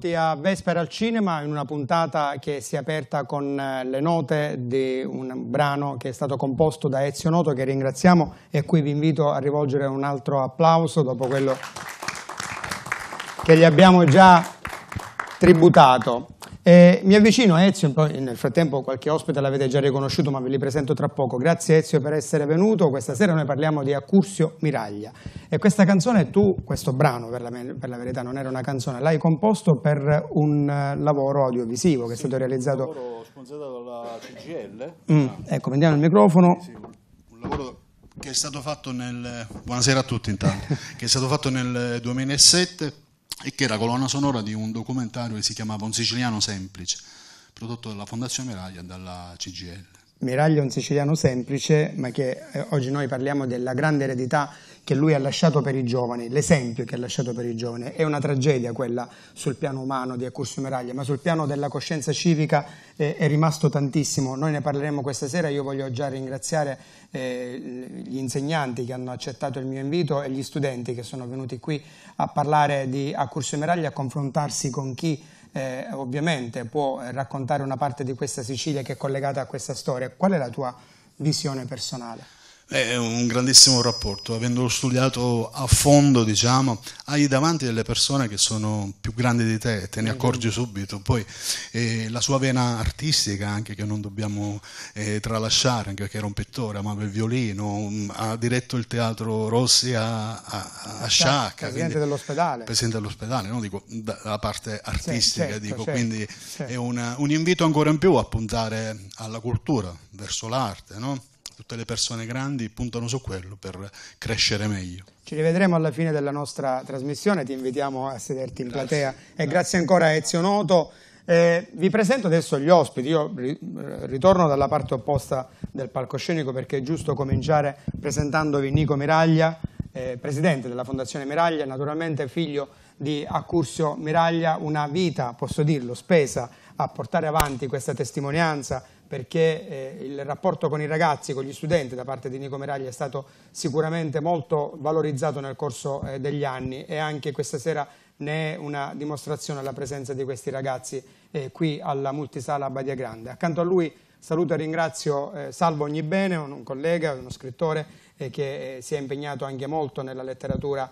benvenuti a Vespera al Cinema in una puntata che si è aperta con eh, le note di un brano che è stato composto da Ezio Noto che ringraziamo e a cui vi invito a rivolgere un altro applauso dopo quello che gli abbiamo già tributato. Eh, mi avvicino a Ezio, nel frattempo qualche ospite l'avete già riconosciuto ma ve li presento tra poco. Grazie Ezio per essere venuto, questa sera noi parliamo di Accursio Miraglia e questa canzone tu, questo brano per la, per la verità non era una canzone, l'hai composto per un eh, lavoro audiovisivo che sì, è stato realizzato... Un lavoro sponsorizzato dalla CGL. Mm, ah. Ecco, prendiamo il microfono. Sì, un lavoro che è stato fatto nel... Buonasera a tutti intanto, che è stato fatto nel 2007 e che era colonna sonora di un documentario che si chiamava Un siciliano semplice, prodotto dalla Fondazione Miraglia e dalla CGL. Miraglia è un siciliano semplice, ma che eh, oggi noi parliamo della grande eredità che lui ha lasciato per i giovani, l'esempio che ha lasciato per i giovani, è una tragedia quella sul piano umano di Accursio Meraglia, ma sul piano della coscienza civica eh, è rimasto tantissimo. Noi ne parleremo questa sera, io voglio già ringraziare eh, gli insegnanti che hanno accettato il mio invito e gli studenti che sono venuti qui a parlare di Accursio Meraglia, a confrontarsi con chi eh, ovviamente può raccontare una parte di questa Sicilia che è collegata a questa storia. Qual è la tua visione personale? è un grandissimo rapporto, avendolo studiato a fondo, diciamo, hai davanti delle persone che sono più grandi di te, te ne mm-hmm. accorgi subito, poi eh, la sua vena artistica anche che non dobbiamo eh, tralasciare, anche perché era un pittore, amava il violino, um, ha diretto il teatro Rossi a, a, a Sciacca. Presidente dell'ospedale. Presidente dell'ospedale, no? dico, dalla parte artistica, certo, dico, certo, quindi certo. è una, un invito ancora in più a puntare alla cultura, verso l'arte, no? tutte le persone grandi puntano su quello per crescere meglio. Ci rivedremo alla fine della nostra trasmissione, ti invitiamo a sederti in grazie. platea e grazie ancora a Ezio Noto. Eh, vi presento adesso gli ospiti, io ritorno dalla parte opposta del palcoscenico perché è giusto cominciare presentandovi Nico Miraglia, eh, presidente della Fondazione Miraglia, naturalmente figlio di Accursio Miraglia, una vita, posso dirlo, spesa a portare avanti questa testimonianza perché eh, il rapporto con i ragazzi, con gli studenti da parte di Nico Meragli è stato sicuramente molto valorizzato nel corso eh, degli anni e anche questa sera ne è una dimostrazione la presenza di questi ragazzi eh, qui alla multisala Badia Grande. Accanto a lui saluto e ringrazio eh, Salvo Ognibene, un, collega, uno scrittore eh, che eh, si è impegnato anche molto nella letteratura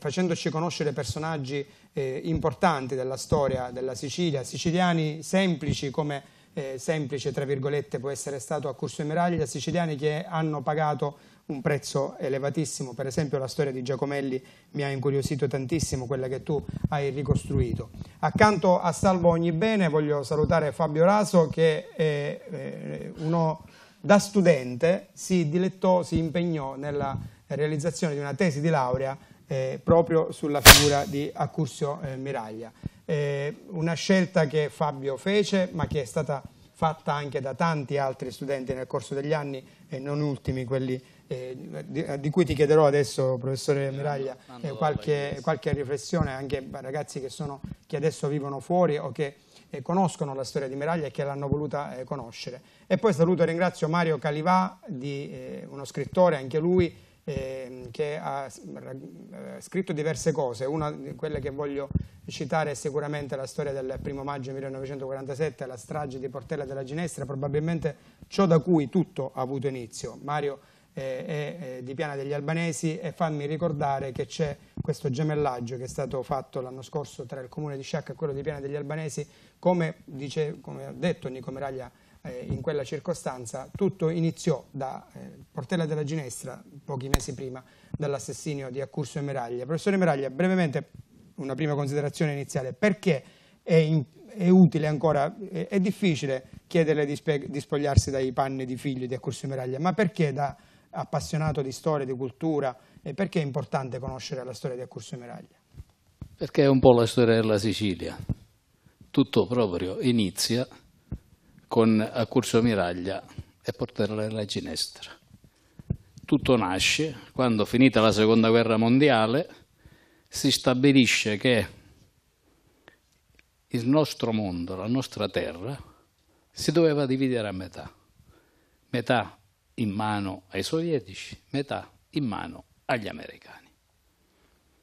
facendoci conoscere personaggi importanti della storia della Sicilia, siciliani semplici come eh, semplice, tra virgolette, può essere stato a Corso Emeraglia, siciliani che hanno pagato un prezzo elevatissimo, per esempio la storia di Giacomelli mi ha incuriosito tantissimo, quella che tu hai ricostruito. Accanto a Salvo Ogni Bene voglio salutare Fabio Raso che è, eh, uno, da studente si dilettò, si impegnò nella realizzazione di una tesi di laurea eh, proprio sulla figura di Accursio eh, Miraglia eh, una scelta che Fabio fece ma che è stata fatta anche da tanti altri studenti nel corso degli anni e non ultimi quelli eh, di, di, cui ti chiederò adesso, professore Miraglia, eh, qualche, qualche, riflessione anche a ragazzi che, sono, che, adesso vivono fuori o che eh, conoscono la storia di Meraglia e che l'hanno voluta eh, conoscere. E poi saluto e ringrazio Mario Calivà, di, eh, uno scrittore anche lui, eh, che ha eh, scritto diverse cose, una di quelle che voglio citare è sicuramente la storia del primo maggio 1947, la strage di Portella della Ginestra, probabilmente ciò da cui tutto ha avuto inizio. Mario eh, è di Piana degli Albanesi e fammi ricordare che c'è questo gemellaggio che è stato fatto l'anno scorso tra il comune di Sciacca e quello di Piana degli Albanesi, come, dice, come ha detto Nico Miraglia eh, in quella circostanza tutto iniziò da eh, Portella della Ginestra, pochi mesi prima, dall'assassinio di Accurso e Meraglia. Professore Meraglia, brevemente una prima considerazione iniziale, perché è, in, è utile ancora, è, è, difficile chiederle di, di spogliarsi dai panni di figlio di Accurso e Meraglia, ma perché da appassionato di storia, di cultura, e perché è importante conoscere la storia di Accurso e Meraglia? Perché è un po' la storia della Sicilia, tutto proprio inizia con eh, Curso Miraglia e portarla nella ginestra. Tutto nasce quando, finita la Seconda Guerra Mondiale, si stabilisce che il nostro mondo, la nostra terra, si doveva dividere a metà. Metà in mano ai sovietici, metà in mano agli americani.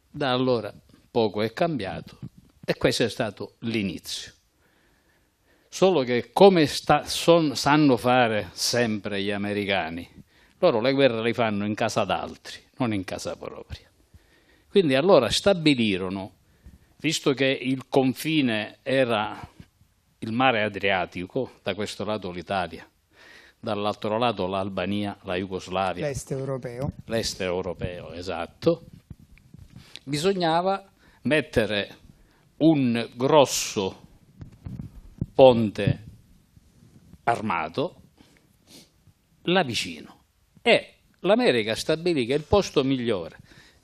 Da allora poco è cambiato e questo è stato l'inizio. Solo che come sta, son, sanno fare sempre gli americani, loro le guerre le fanno in casa d'altri, non in casa propria. Quindi allora stabilirono, visto che il confine era il mare Adriatico, da questo lato l'Italia, dall'altro lato l'Albania, la Jugoslavia. L'est europeo. L'est europeo, esatto. Bisognava mettere un grosso ponte armato là vicino e l'America stabilì che il posto migliore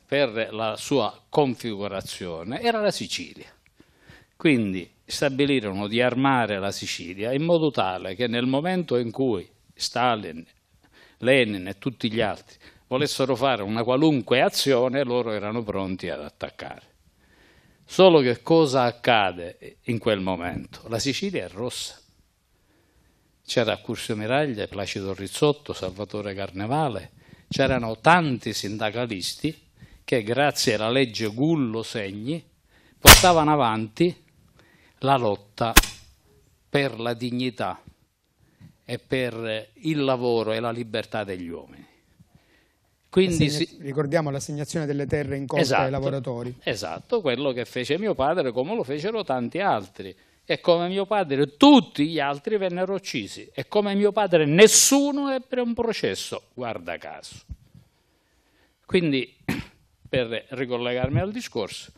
per la sua configurazione era la Sicilia. Quindi stabilirono di armare la Sicilia in modo tale che nel momento in cui Stalin, Lenin e tutti gli altri volessero fare una qualunque azione, loro erano pronti ad attaccare. Solo che cosa accade in quel momento? La Sicilia è rossa. C'era Curcio Miraglia, Placido Rizzotto, Salvatore Carnevale, c'erano tanti sindacalisti che grazie alla legge Gullo-Segni portavano avanti la lotta per la dignità e per il lavoro e la libertà degli uomini. Quindi si... Ricordiamo l'assegnazione delle terre in conto esatto, ai lavoratori. Esatto, quello che fece mio padre come lo fecero tanti altri. E come mio padre tutti gli altri vennero uccisi. E come mio padre nessuno ebbe un processo, guarda caso. Quindi, per ricollegarmi al discorso,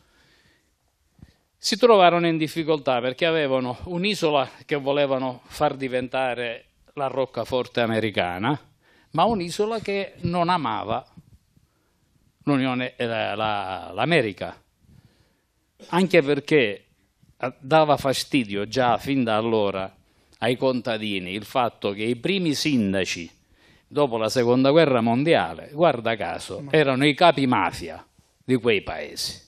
si trovarono in difficoltà perché avevano un'isola che volevano far diventare la roccaforte americana, ma un'isola che non amava l'Unione, eh, l'America, anche perché eh, dava fastidio già fin da allora ai contadini il fatto che i primi sindaci dopo la seconda guerra mondiale, guarda caso, erano i capi mafia di quei paesi.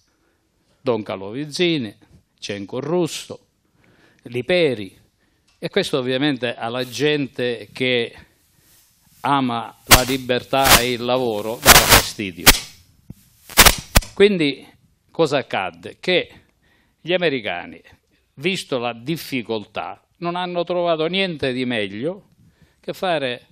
Don Calovizzini, Cenco Russo, Liperi, e questo ovviamente alla gente che ama la libertà e il lavoro dava fastidio. Quindi cosa accadde? Che gli americani, visto la difficoltà, non hanno trovato niente di meglio che fare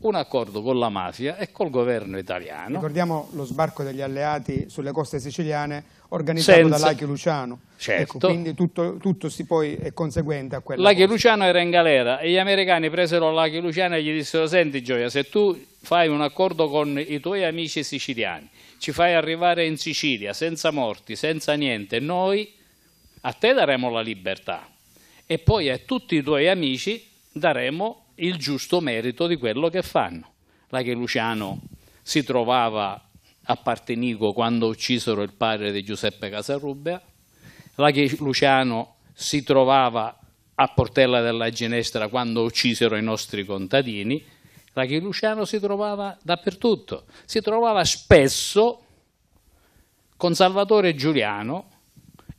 un accordo con la mafia e col governo italiano. Ricordiamo lo sbarco degli alleati sulle coste siciliane, organizzato Senza... da Lachio Luciano. Ecco, certo. Ecco, quindi tutto, tutto, si poi è conseguente a quello. Lachio Luciano era in galera e gli americani presero Lachio Luciano e gli dissero senti Gioia, se tu fai un accordo con i tuoi amici siciliani, ci fai arrivare in Sicilia senza morti, senza niente, noi a te daremo la libertà e poi a tutti i tuoi amici daremo il giusto merito di quello che fanno. Lachio Luciano si trovava a Partenico quando uccisero il padre di Giuseppe Casarrubbea, la che Luciano si trovava a Portella della Ginestra quando uccisero i nostri contadini, la che Luciano si trovava dappertutto, si trovava spesso con Salvatore Giuliano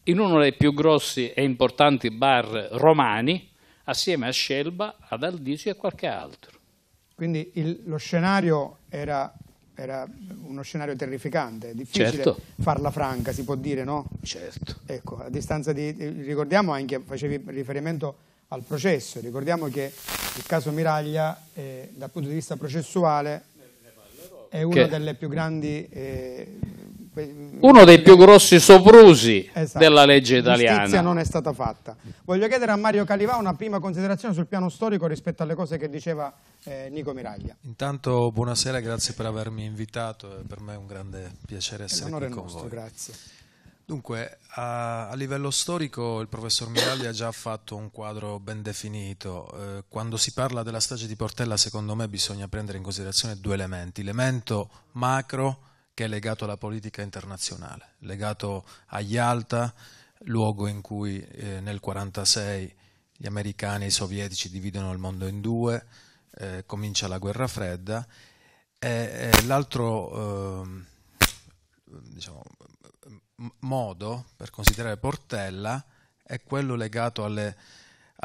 in uno dei più grossi e importanti bar romani, assieme a Scelba, ad Aldisio e qualche altro. Quindi il, lo scenario era era uno scenario terrificante, difficile certo. farla franca, si può dire, no? Certo. Ecco, a distanza di... Eh, ricordiamo anche, facevi riferimento al processo, ricordiamo che il caso Miraglia, eh, dal punto di vista processuale, è una che... delle più grandi eh, uno dei più grossi soprusi esatto. della legge italiana. Giustizia non è stata fatta. Voglio chiedere a Mario Calivà una prima considerazione sul piano storico rispetto alle cose che diceva eh, Nico Miraglia. Intanto buonasera, grazie per avermi invitato, è per me è un grande piacere essere qui con nostro, voi. Grazie. Dunque, a, a, livello storico il professor Miraglia ha già fatto un quadro ben definito. Eh, quando si parla della strage di Portella, secondo me bisogna prendere in considerazione due elementi. L'elemento macro che è legato alla politica internazionale, legato a Yalta, luogo in cui eh, nel 1946 gli americani e i sovietici dividono il mondo in due, eh, comincia la guerra fredda e, e l'altro eh, diciamo, modo per considerare Portella è quello legato alle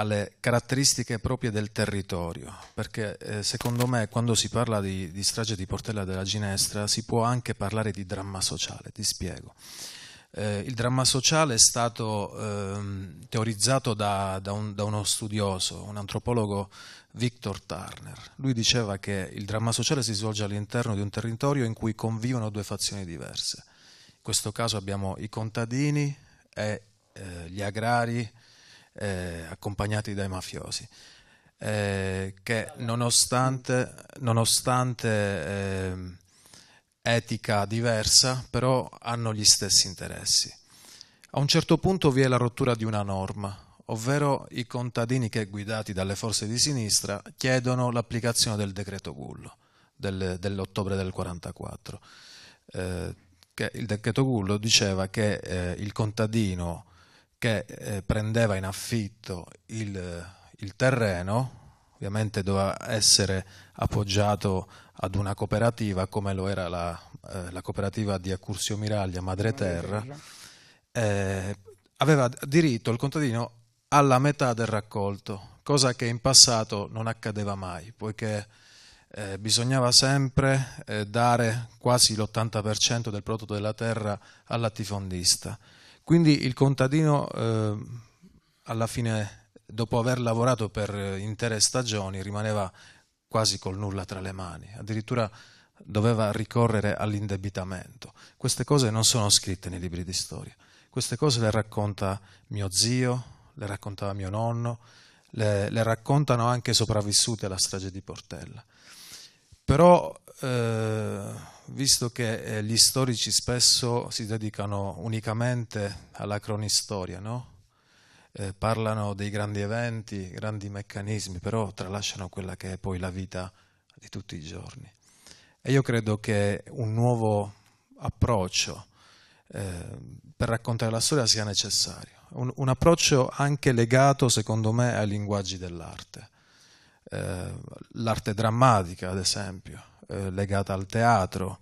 alle caratteristiche proprie del territorio, perché eh, secondo me quando si parla di, di, strage di Portella della Ginestra si può anche parlare di dramma sociale, ti spiego. Eh, il dramma sociale è stato ehm, teorizzato da, da, un, da, uno studioso, un antropologo Victor Turner. Lui diceva che il dramma sociale si svolge all'interno di un territorio in cui convivono due fazioni diverse. In questo caso abbiamo i contadini e eh, gli agrari, eh, accompagnati dai mafiosi, eh, che nonostante, nonostante ehm, etica diversa, però hanno gli stessi interessi. A un certo punto vi è la rottura di una norma, ovvero i contadini che, guidati dalle forze di sinistra, chiedono l'applicazione del decreto Gullo del, dell'ottobre del 1944. Eh, il decreto Gullo diceva che eh, il contadino che eh, prendeva in affitto il, il terreno, ovviamente doveva essere appoggiato ad una cooperativa come lo era la, eh, la cooperativa di Accursio Miraglia, Madre Terra, eh, aveva diritto il contadino alla metà del raccolto, cosa che in passato non accadeva mai, poiché eh, bisognava sempre eh, dare quasi l'80% del prodotto della terra al latifondista. Quindi il contadino eh, alla fine, dopo aver lavorato per intere stagioni, rimaneva quasi col nulla tra le mani, addirittura doveva ricorrere all'indebitamento. Queste cose non sono scritte nei libri di storia, queste cose le racconta mio zio, le raccontava mio nonno, le, le raccontano anche sopravvissuti alla strage di Portella. Però eh, visto che eh, gli storici spesso si dedicano unicamente alla cronistoria, no? eh, parlano dei grandi eventi, grandi meccanismi, però tralasciano quella che è poi la vita di tutti i giorni. E io credo che un nuovo approccio eh, per raccontare la storia sia necessario, un, un, approccio anche legato, secondo me, ai linguaggi dell'arte, eh, l'arte drammatica, ad esempio eh, legata al teatro,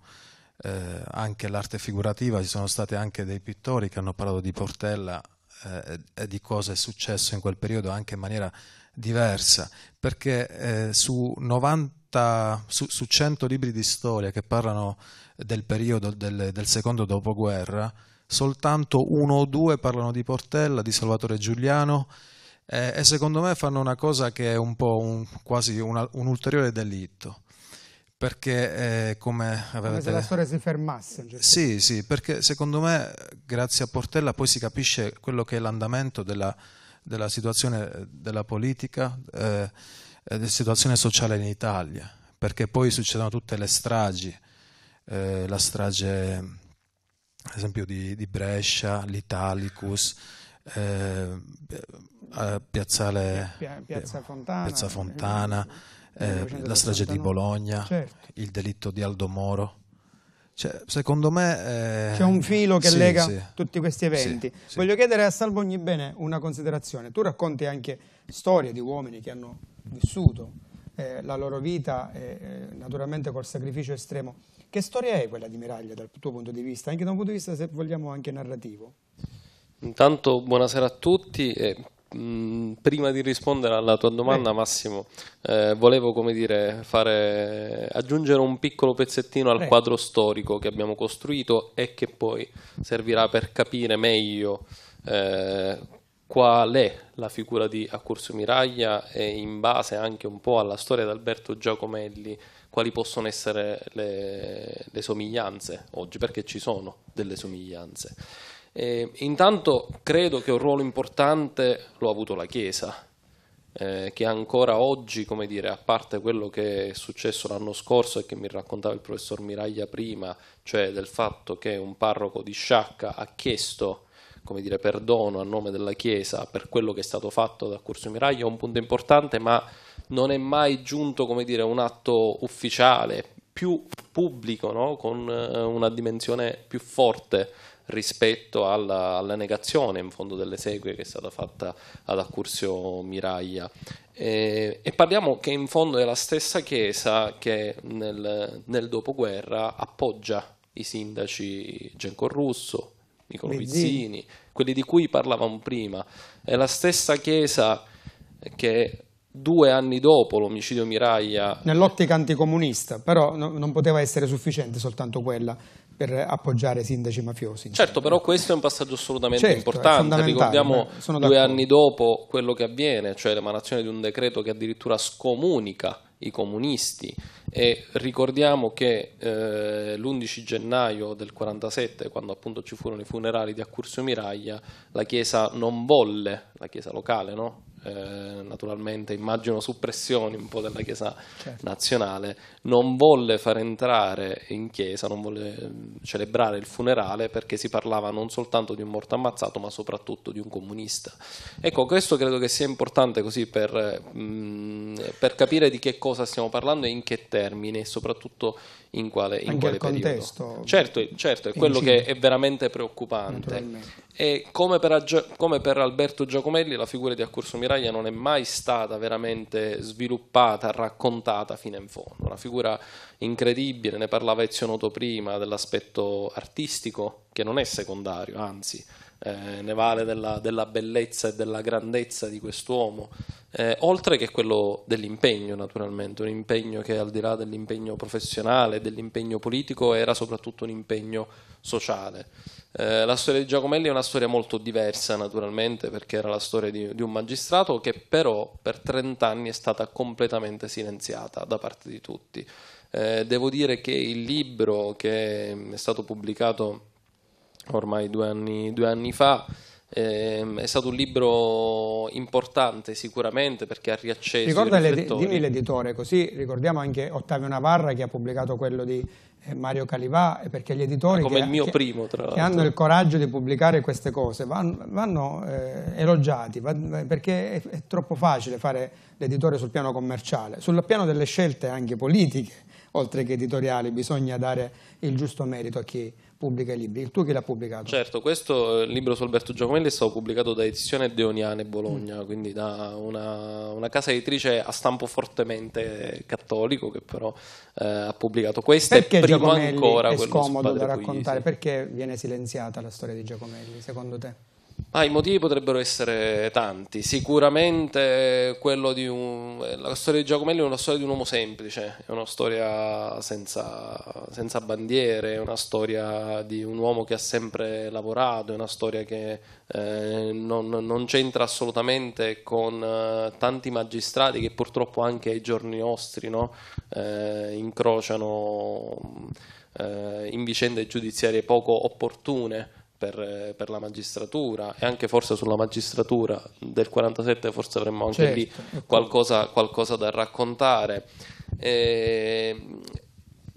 eh, anche l'arte figurativa, ci sono stati anche dei pittori che hanno parlato di Portella eh, e di cosa è successo in quel periodo anche in maniera diversa, perché eh, su 90 su, su, 100 libri di storia che parlano del periodo del, del, secondo dopoguerra, soltanto uno o due parlano di Portella, di Salvatore Giuliano eh, e secondo me fanno una cosa che è un po' un, quasi una, un ulteriore delitto, perché eh, come avevate... Come se la storia si fermasse. Certo sì, sì, perché secondo me grazie a Portella poi si capisce quello che è l'andamento della, della situazione della politica, eh, della situazione sociale in Italia, perché poi succedono tutte le stragi, eh, la strage ad esempio di, di Brescia, l'Italicus, eh, eh Piazzale, Pia, Piazza Fontana, Piazza Fontana eh, eh, la strage di Bologna, certo. il delitto di Aldo Moro. Cioè, secondo me... Eh... C'è un filo che sì, lega sì. tutti questi eventi. Sì, Voglio chiedere a Salvo Ognibene una considerazione. Tu racconti anche storie di uomini che hanno vissuto eh, la loro vita, eh, eh, naturalmente col sacrificio estremo. Che storia è quella di Miraglia dal tuo punto di vista, anche da un punto di vista, se vogliamo, anche narrativo? Intanto buonasera a tutti e prima di rispondere alla tua domanda, Beh. Massimo, eh, volevo dire, fare, aggiungere un piccolo pezzettino al Beh. quadro storico che abbiamo costruito e che poi servirà per capire meglio eh, qual è la figura di Accurso Miraglia e in base anche un po' alla storia di Alberto Giacomelli quali possono essere le, le somiglianze oggi, perché ci sono delle somiglianze. Eh, intanto credo che un ruolo importante lo ha avuto la Chiesa, eh, che ancora oggi, come dire, a parte quello che è successo l'anno scorso e che mi raccontava il professor Miraglia prima, cioè del fatto che un parroco di Sciacca ha chiesto come dire, perdono a nome della Chiesa per quello che è stato fatto da Curso Miraglia è un punto importante, ma non è mai giunto come dire, un atto ufficiale, più pubblico, no? con eh, una dimensione più forte rispetto alla, alla, negazione in fondo delle segue che è stata fatta ad Accursio Miraglia. E, e parliamo che in fondo è la stessa Chiesa che nel, nel dopoguerra appoggia i sindaci Russo, Nicolo Vizzini, quelli di cui parlavamo prima. È la stessa Chiesa che due anni dopo l'omicidio Miraglia... Nell'ottica anticomunista, però no, non poteva essere sufficiente soltanto quella per appoggiare sindaci mafiosi. Certo, certo, però questo è un passaggio assolutamente certo, importante. Ricordiamo eh, due anni dopo quello che avviene, cioè l'emanazione di un decreto che addirittura scomunica i comunisti e ricordiamo che eh, l'11 gennaio del 47, quando appunto ci furono i funerali di Accursio Miraglia, la Chiesa non volle, la Chiesa locale, no? Eh, naturalmente immagino suppressioni un po' della Chiesa certo. nazionale, non volle far entrare in Chiesa, non volle mm, celebrare il funerale perché si parlava non soltanto di un morto ammazzato ma soprattutto di un comunista. Ecco, questo credo che sia importante così per, mh, mm, per capire di che cosa stiamo parlando e in che tempo termine e soprattutto in quale, in quale contesto. Certo, certo è quello che è veramente preoccupante. E come per, come per, Alberto Giacomelli la figura di Accurso Miraglia non è mai stata veramente sviluppata, raccontata fino in fondo. Una figura incredibile, ne parlava Ezio Noto prima, dell'aspetto artistico, che non è secondario, anzi, eh, ne vale della, della bellezza e della grandezza di quest'uomo eh, oltre che quello dell'impegno naturalmente, un impegno che al di là dell'impegno professionale, dell'impegno politico era soprattutto un impegno sociale. Eh, la storia di Giacomelli è una storia molto diversa naturalmente perché era la storia di, di un magistrato che però per 30 anni è stata completamente silenziata da parte di tutti. Eh, devo dire che il libro che è stato pubblicato ormai due anni, due anni fa Ehm, è stato un libro importante sicuramente perché ha riacceso Ricorda dimmi l'editore, così ricordiamo anche Ottavio Navarra che ha pubblicato quello di eh, Mario Calivà, eh, perché gli editori che, che, primo, che, hanno il coraggio di pubblicare queste cose vanno, vanno eh, elogiati, eh, perché è, è troppo facile fare l'editore sul piano commerciale, sul piano delle scelte anche politiche, oltre che editoriali, bisogna dare il giusto merito a chi pubblica i libri, il tuo chi l'ha pubblicato? Certo, questo eh, libro su Alberto Giacomelli è stato pubblicato da Edizione Deoniane Bologna, mm. quindi da una, una, casa editrice a stampo fortemente cattolico che però eh, ha pubblicato questo perché e prima Giacomelli ancora è scomodo da raccontare, Puglisi. perché viene silenziata la storia di Giacomelli secondo te? Ah, I motivi potrebbero essere tanti, sicuramente quello di un, la storia di Giacomelli è una storia di un uomo semplice, è una storia senza, senza bandiere, è una storia di un uomo che ha sempre lavorato, è una storia che eh, non, non, c'entra assolutamente con eh, tanti magistrati che purtroppo anche ai giorni nostri no? eh, incrociano eh, in vicende giudiziarie poco opportune per, per, la magistratura e anche forse sulla magistratura del 47 forse avremmo anche certo. lì ecco. qualcosa, qualcosa, da raccontare. E,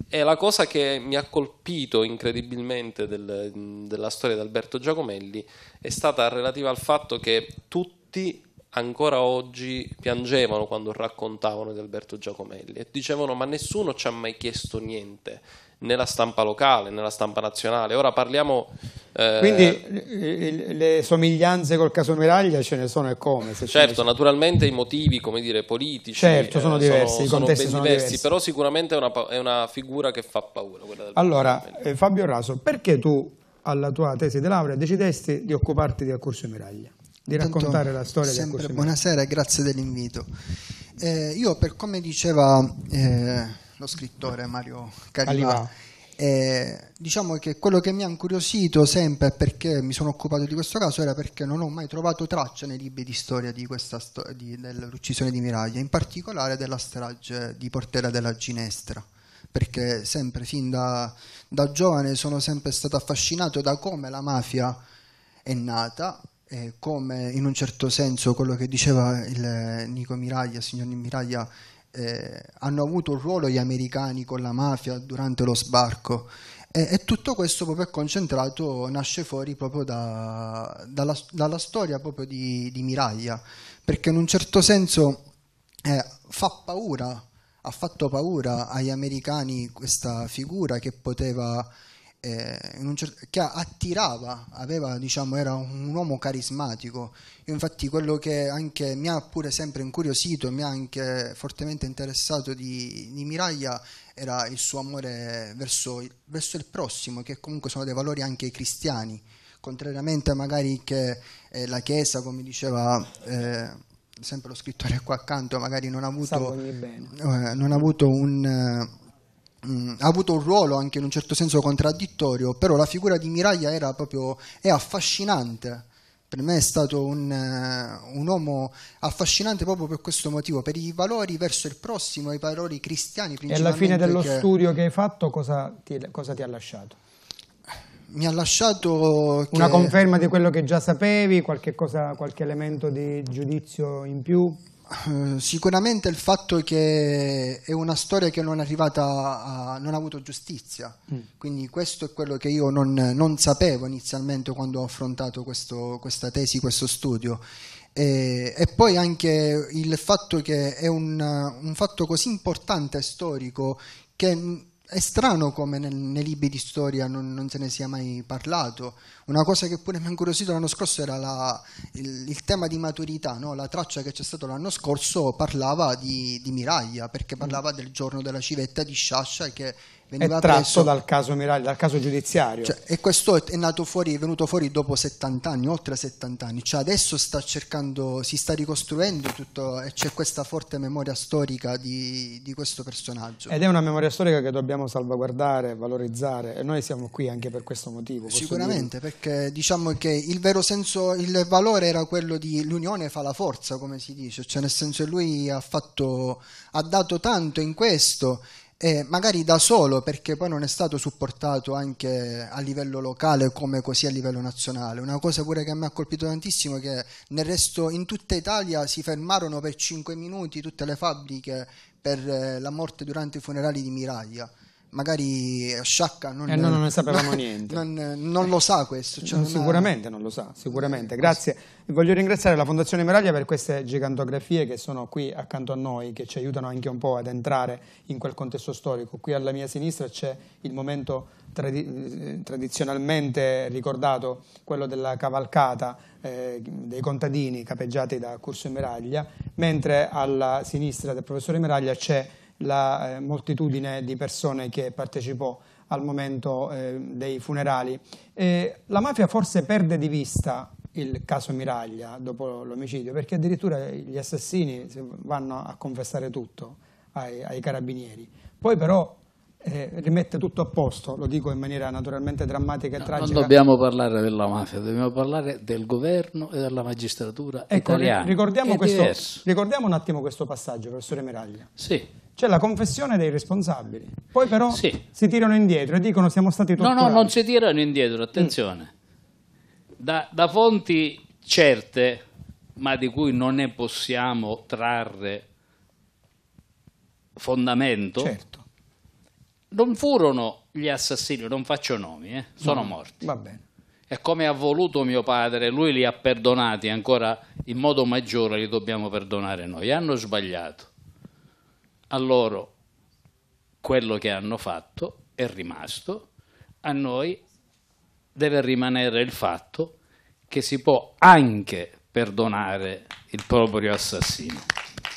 e, la cosa che mi ha colpito incredibilmente del, della storia di Alberto Giacomelli è stata relativa al fatto che tutti ancora oggi piangevano quando raccontavano di Alberto Giacomelli e dicevano ma nessuno ci ha mai chiesto niente nella stampa locale, nella stampa nazionale. Ora parliamo... Eh... Quindi eh, eh, le somiglianze col caso Miraglia ce ne sono e come? certo, naturalmente i motivi dire, politici certo, sono eh, diversi, sono, i contesti sono, diversi, diversi, però sicuramente è una, è una, figura che fa paura. Quella del allora, eh, Fabio Raso, perché tu alla tua tesi di laurea decidesti di occuparti del corso Miraglia? di raccontare Tanto, la storia sempre, del corso Miraglia? Buonasera e grazie dell'invito. io, per come diceva lo scrittore Mario Calivà. Eh, diciamo che quello che mi ha incuriosito sempre perché mi sono occupato di questo caso era perché non ho mai trovato traccia nei libri di storia di questa sto- di, dell'uccisione di Miraglia, in particolare della strage di Portella della Ginestra perché sempre fin da, da, giovane sono sempre stato affascinato da come la mafia è nata e come in un certo senso quello che diceva il Nico Miraglia, il signor Miraglia eh, hanno avuto un ruolo gli americani con la mafia durante lo sbarco e, e tutto questo proprio è concentrato nasce fuori proprio da, dalla, dalla, storia proprio di, di, Miraglia perché in un certo senso eh, fa paura ha fatto paura agli americani questa figura che poteva eh, certo, che attirava, aveva, diciamo, era un, uomo carismatico. Io infatti quello che anche mi ha pure sempre incuriosito mi ha anche fortemente interessato di, di Miraglia era il suo amore verso, verso, il prossimo, che comunque sono dei valori anche cristiani, contrariamente magari che eh, la Chiesa, come diceva... Eh, sempre lo scrittore qua accanto magari non ha avuto, eh, non ha avuto un, eh, Mm, ha avuto un ruolo anche in un certo senso contraddittorio, però la figura di Miraglia era proprio, è affascinante per me è stato un, eh, un, uomo affascinante proprio per questo motivo, per i valori verso il prossimo, i valori cristiani principalmente. E alla fine dello che studio che hai fatto cosa ti, cosa ti ha lasciato? Mi ha lasciato... Una conferma di quello che già sapevi, qualche, cosa, qualche elemento di giudizio in più? Eh, sicuramente il fatto che è una storia che non è arrivata a, non ha avuto giustizia mm. quindi questo è quello che io non, non sapevo inizialmente quando ho affrontato questo, questa tesi questo studio e, e, poi anche il fatto che è un, un fatto così importante e storico che è strano come nel, nei libri di storia non, non, se ne sia mai parlato. Una cosa che pure mi ha incuriosito l'anno scorso era la, il, il, tema di maturità, no? la traccia che c'è stata l'anno scorso parlava di, di Miraglia, perché mm. parlava del giorno della civetta di Sciascia che Veniva è tratto preso, dal caso Merali, dal caso giudiziario. Cioè, e questo è, nato fuori, è venuto fuori dopo 70 anni, oltre 70 anni. Cioè adesso sta cercando, si sta ricostruendo tutto e c'è questa forte memoria storica di, di, questo personaggio. Ed è una memoria storica che dobbiamo salvaguardare, valorizzare e noi siamo qui anche per questo motivo. Sicuramente, dire. perché diciamo che il vero senso, il valore era quello di l'unione fa la forza, come si dice. Cioè nel senso che lui ha, fatto, ha dato tanto in questo e magari da solo perché poi non è stato supportato anche a livello locale come così a livello nazionale. Una cosa pure che mi ha colpito tantissimo è che nel resto in tutta Italia si fermarono per 5 minuti tutte le fabbriche per eh, la morte durante i funerali di Miraglia magari Sciacca non, eh, no, non ne sapevamo niente. Non, non, lo sa questo. Cioè non, sicuramente non lo sa, eh, sicuramente. Grazie. Voglio ringraziare la Fondazione Meraglia per queste gigantografie che sono qui accanto a noi, che ci aiutano anche un po' ad entrare in quel contesto storico. Qui alla mia sinistra c'è il momento tradi- eh, tradizionalmente ricordato, quello della cavalcata eh, dei contadini capeggiati da Corso Meraglia, mentre alla sinistra del professore Meraglia c'è la eh, moltitudine di persone che partecipò al momento eh, dei funerali. E la mafia forse perde di vista il caso Miraglia dopo l'omicidio, perché addirittura gli assassini vanno a confessare tutto ai, ai carabinieri. Poi però eh, rimette tutto a posto, lo dico in maniera naturalmente drammatica e no, tragica. Non dobbiamo parlare della mafia, dobbiamo parlare del governo e della magistratura ecco, italiana. Ricordiamo, questo, ricordiamo un attimo questo passaggio, professore Miraglia. Sì. C'è la confessione dei responsabili. Poi però sì. si tirano indietro e dicono siamo stati torturati. No, no, non si tirano indietro, attenzione. Mm. Da, da fonti certe, ma di cui non ne possiamo trarre fondamento, certo. non furono gli assassini, non faccio nomi, eh, sono no, morti. Va bene. E come ha voluto mio padre, lui li ha perdonati ancora in modo maggiore, li dobbiamo perdonare noi. Hanno sbagliato. A loro quello che hanno fatto è rimasto, a noi deve rimanere il fatto che si può anche perdonare il proprio assassino,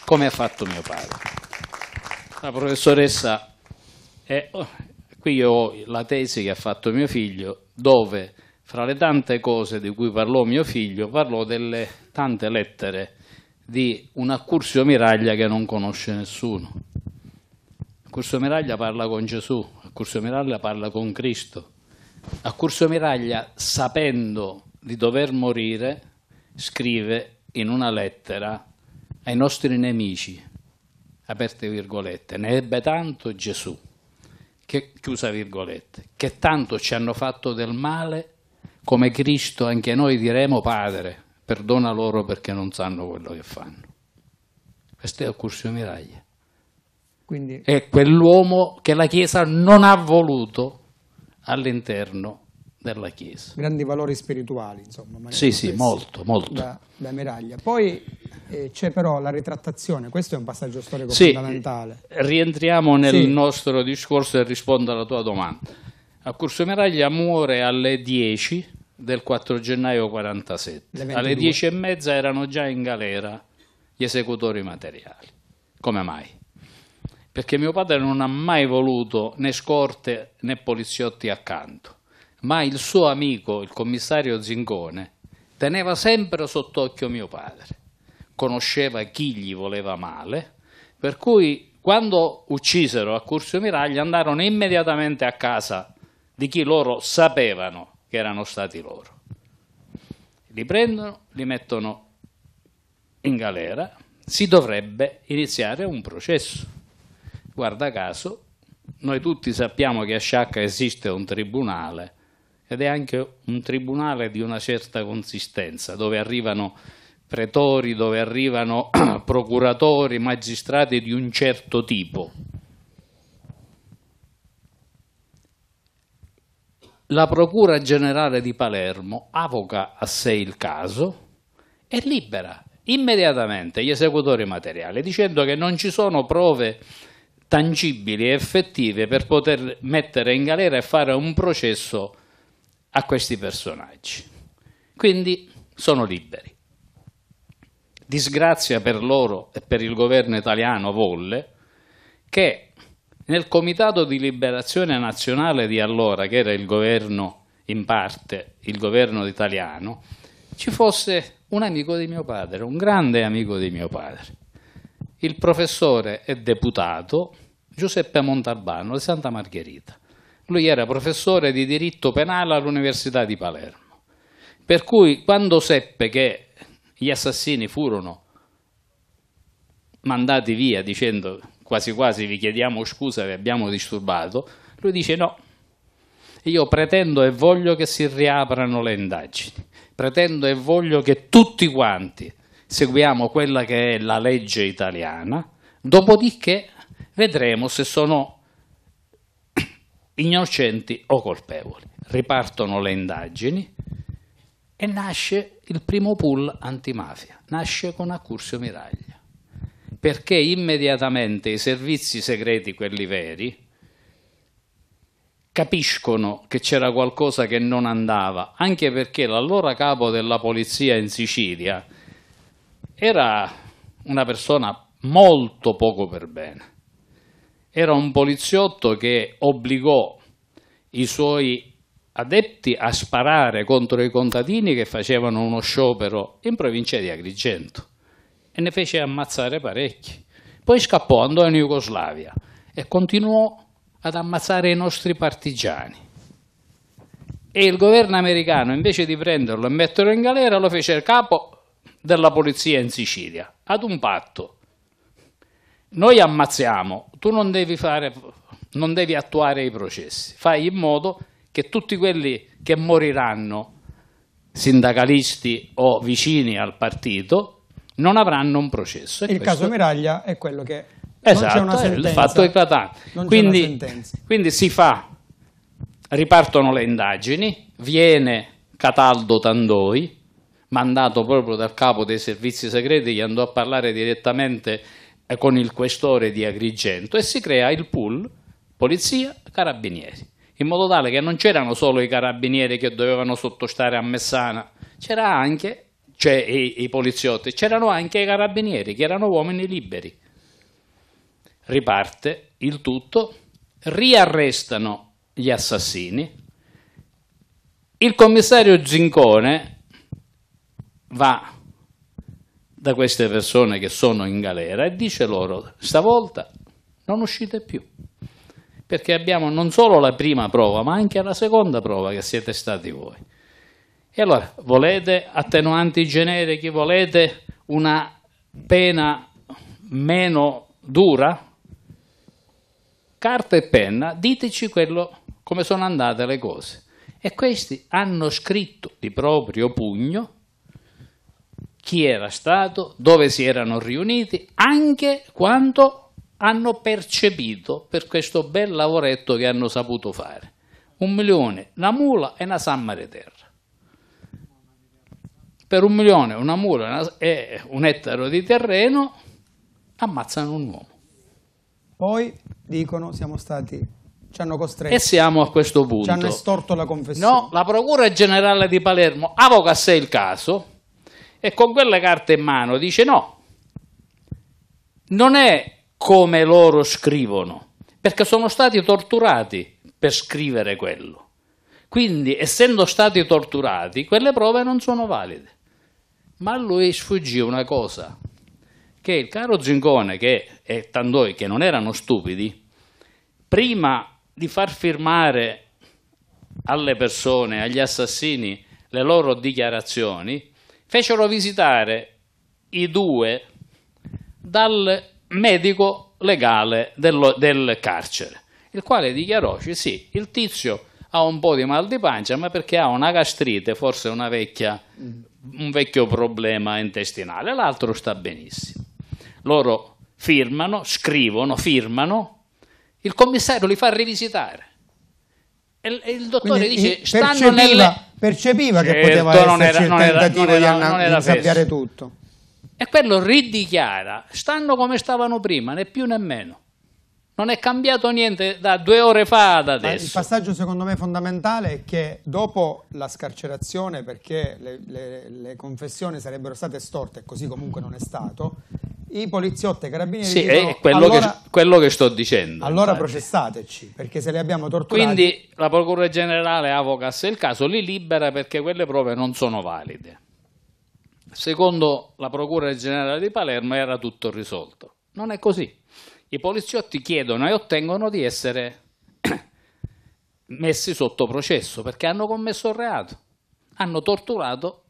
come ha fatto mio padre. La professoressa, è, qui io ho la tesi che ha fatto mio figlio, dove fra le tante cose di cui parlò mio figlio, parlò delle tante lettere di un Accursio Miraglia che non conosce nessuno. Accursio Miraglia parla con Gesù, Accursio Miraglia parla con Cristo. Accursio Miraglia, sapendo di dover morire, scrive in una lettera ai nostri nemici, aperte virgolette, ne ebbe tanto Gesù, che, chiusa virgolette, che tanto ci hanno fatto del male come Cristo anche noi diremo Padre perdona loro perché non sanno quello che fanno. Questo è il Cursio Miraglia. Quindi... È quell'uomo che la Chiesa non ha voluto all'interno della Chiesa. Grandi valori spirituali, insomma. Sì, sì, molto, molto. Da, da Miraglia. Poi eh, c'è però la ritrattazione, questo è un passaggio storico sì, fondamentale. rientriamo nel sì. nostro discorso e rispondo alla tua domanda. A Curso Miraglia muore alle 10 del 4 gennaio 1947. Alle 10 e mezza erano già in galera gli esecutori materiali. Come mai? Perché mio padre non ha mai voluto né scorte né poliziotti accanto, ma il suo amico, il commissario Zingone, teneva sempre sott'occhio mio padre. Conosceva chi gli voleva male, per cui quando uccisero a Curzio Miragli andarono immediatamente a casa di chi loro sapevano che erano stati loro. Li prendono, li mettono in galera, si dovrebbe iniziare un processo. Guarda caso, noi tutti sappiamo che a Sciacca esiste un tribunale ed è anche un tribunale di una certa consistenza, dove arrivano pretori, dove arrivano procuratori, magistrati di un certo tipo, La Procura Generale di Palermo avoca a sé il caso e libera immediatamente gli esecutori materiali dicendo che non ci sono prove tangibili e effettive per poter mettere in galera e fare un processo a questi personaggi. Quindi sono liberi. Disgrazia per loro e per il governo italiano volle che nel Comitato di Liberazione Nazionale di allora, che era il governo in parte, il governo italiano, ci fosse un amico di mio padre, un grande amico di mio padre, il professore e deputato Giuseppe Montalbano di Santa Margherita. Lui era professore di diritto penale all'Università di Palermo, per cui quando seppe che gli assassini furono mandati via dicendo quasi quasi vi chiediamo scusa, vi abbiamo disturbato, lui dice no, io pretendo e voglio che si riaprano le indagini, pretendo e voglio che tutti quanti seguiamo quella che è la legge italiana, dopodiché vedremo se sono innocenti o colpevoli. Ripartono le indagini e nasce il primo pool antimafia, nasce con Accursio Miragli perché immediatamente i servizi segreti, quelli veri, capiscono che c'era qualcosa che non andava, anche perché l'allora capo della polizia in Sicilia era una persona molto poco per bene. Era un poliziotto che obbligò i suoi adepti a sparare contro i contadini che facevano uno sciopero in provincia di Agrigento e ne fece ammazzare parecchi. Poi scappò, andò in Jugoslavia e continuò ad ammazzare i nostri partigiani. E il governo americano, invece di prenderlo e metterlo in galera, lo fece capo della polizia in Sicilia, ad un patto. Noi ammazziamo, tu non devi, fare, non devi attuare i processi, fai in modo che tutti quelli che moriranno, sindacalisti o vicini al partito, non avranno un processo. E il questo... caso Miraglia è quello che... Esatto, è il fatto eclatante. Quindi, quindi si fa, ripartono le indagini, viene Cataldo Tandoi, mandato proprio dal capo dei servizi segreti che andò a parlare direttamente eh, con il questore di Agrigento e si crea il pool polizia-carabinieri, in modo tale che non c'erano solo i carabinieri che dovevano sottostare a Messana, c'era anche cioè i, i poliziotti, c'erano anche i carabinieri che erano uomini liberi. Riparte il tutto, riarrestano gli assassini, il commissario Zincone va da queste persone che sono in galera e dice loro stavolta non uscite più perché abbiamo non solo la prima prova ma anche la seconda prova che siete stati voi. E allora, volete attenuanti generici, volete una pena meno dura? Carta e penna, diteci quello, come sono andate le cose. E questi hanno scritto di proprio pugno chi era stato, dove si erano riuniti, anche quanto hanno percepito per questo bel lavoretto che hanno saputo fare. Un milione, una mula e una sammareterra per un milione, una mula e un ettaro di terreno ammazzano un uomo. Poi dicono siamo stati, ci hanno costretto. E siamo a questo punto. Ci hanno estorto la confessione. No, la Procura Generale di Palermo avoca a sé il caso e con quelle carte in mano dice no, non è come loro scrivono, perché sono stati torturati per scrivere quello. Quindi, essendo stati torturati, quelle prove non sono valide ma a lui sfuggì una cosa, che il caro Zingone che, e Tandoi, che non erano stupidi, prima di far firmare alle persone, agli assassini, le loro dichiarazioni, fecero visitare i due dal medico legale del, del carcere, il quale dichiarò, sì, il tizio ha un po' di mal di pancia, ma perché ha una gastrite, forse una vecchia, mm. un vecchio problema intestinale, l'altro sta benissimo. Loro firmano, scrivono, firmano, il commissario li fa rivisitare. E il dottore Quindi, dice: stanno nelle. Percepiva certo, che poteva essere era, tentativo di non era, sapere tutto. E quello ridichiara: stanno come stavano prima, né più né meno. Non è cambiato niente da due ore fa ad adesso. Il passaggio secondo me fondamentale è che dopo la scarcerazione, perché le, le, le confessioni sarebbero state storte, e così comunque non è stato, i poliziotti e i carabinieri sì, dicono, è quello, allora, che, quello, che, sto dicendo allora infatti. processateci perché se li abbiamo torturati quindi la procura generale se il caso li libera perché quelle prove non sono valide secondo la procura generale di Palermo era tutto risolto non è così i poliziotti chiedono e ottengono di essere messi sotto processo perché hanno commesso un reato, hanno torturato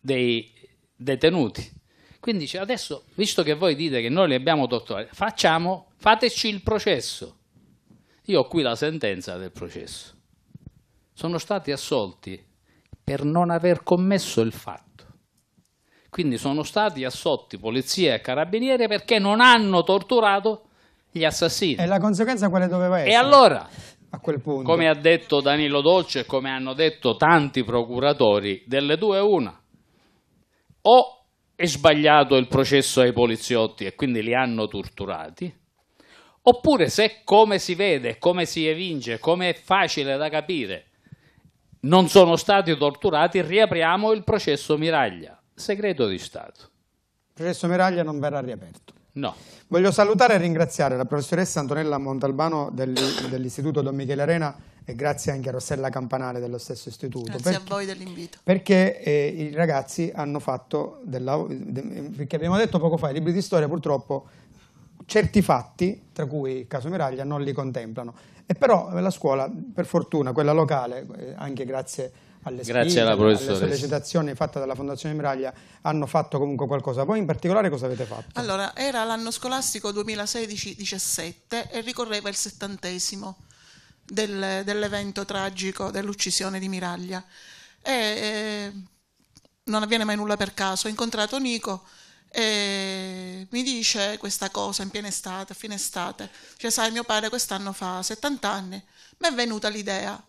dei detenuti. Quindi dice, adesso, visto che voi dite che noi li abbiamo torturati, facciamo, fateci il processo. Io ho qui la sentenza del processo. Sono stati assolti per non aver commesso il fatto. Quindi sono stati assotti polizia e carabinieri perché non hanno torturato gli assassini. E la conseguenza quale doveva essere? E allora, come ha detto Danilo Dolce e come hanno detto tanti procuratori, delle due una. O è sbagliato il processo ai poliziotti e quindi li hanno torturati, oppure se come si vede, come si evince, come è facile da capire, non sono stati torturati, riapriamo il processo Miraglia segreto di Stato. Il processo Meraglia non verrà riaperto. No. Voglio salutare e ringraziare la professoressa Antonella Montalbano dell'Istituto Don Michele Arena e grazie anche a Rossella Campanale dello stesso istituto. Grazie perché, a voi dell'invito. Perché eh, i ragazzi hanno fatto, del, de, perché abbiamo detto poco fa, i libri di storia purtroppo certi fatti, tra cui il caso Miraglia, non li contemplano. E però la scuola, per fortuna, quella locale, eh, anche grazie a alle Grazie spine, alla sollecitazioni fatte dalla Fondazione Miraglia hanno fatto comunque qualcosa. Voi in particolare cosa avete fatto? Allora, era l'anno scolastico 2016-17 e ricorreva il settantesimo del, dell'evento tragico dell'uccisione di Miraglia. E, eh, non avviene mai nulla per caso. Ho incontrato Nico e mi dice questa cosa in piena estate, a fine estate. Cioè, sai, mio padre quest'anno fa 70 anni, mi è venuta l'idea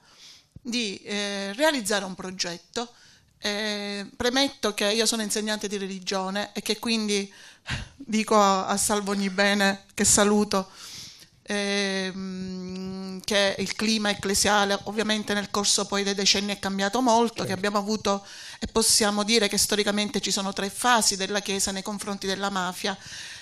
di eh, realizzare un progetto. Eh, premetto che io sono insegnante di religione e che quindi dico a, a Salvo ogni bene che saluto ehm, che il clima ecclesiale ovviamente nel corso poi dei decenni è cambiato molto, certo. che abbiamo avuto e possiamo dire che storicamente ci sono tre fasi della Chiesa nei confronti della mafia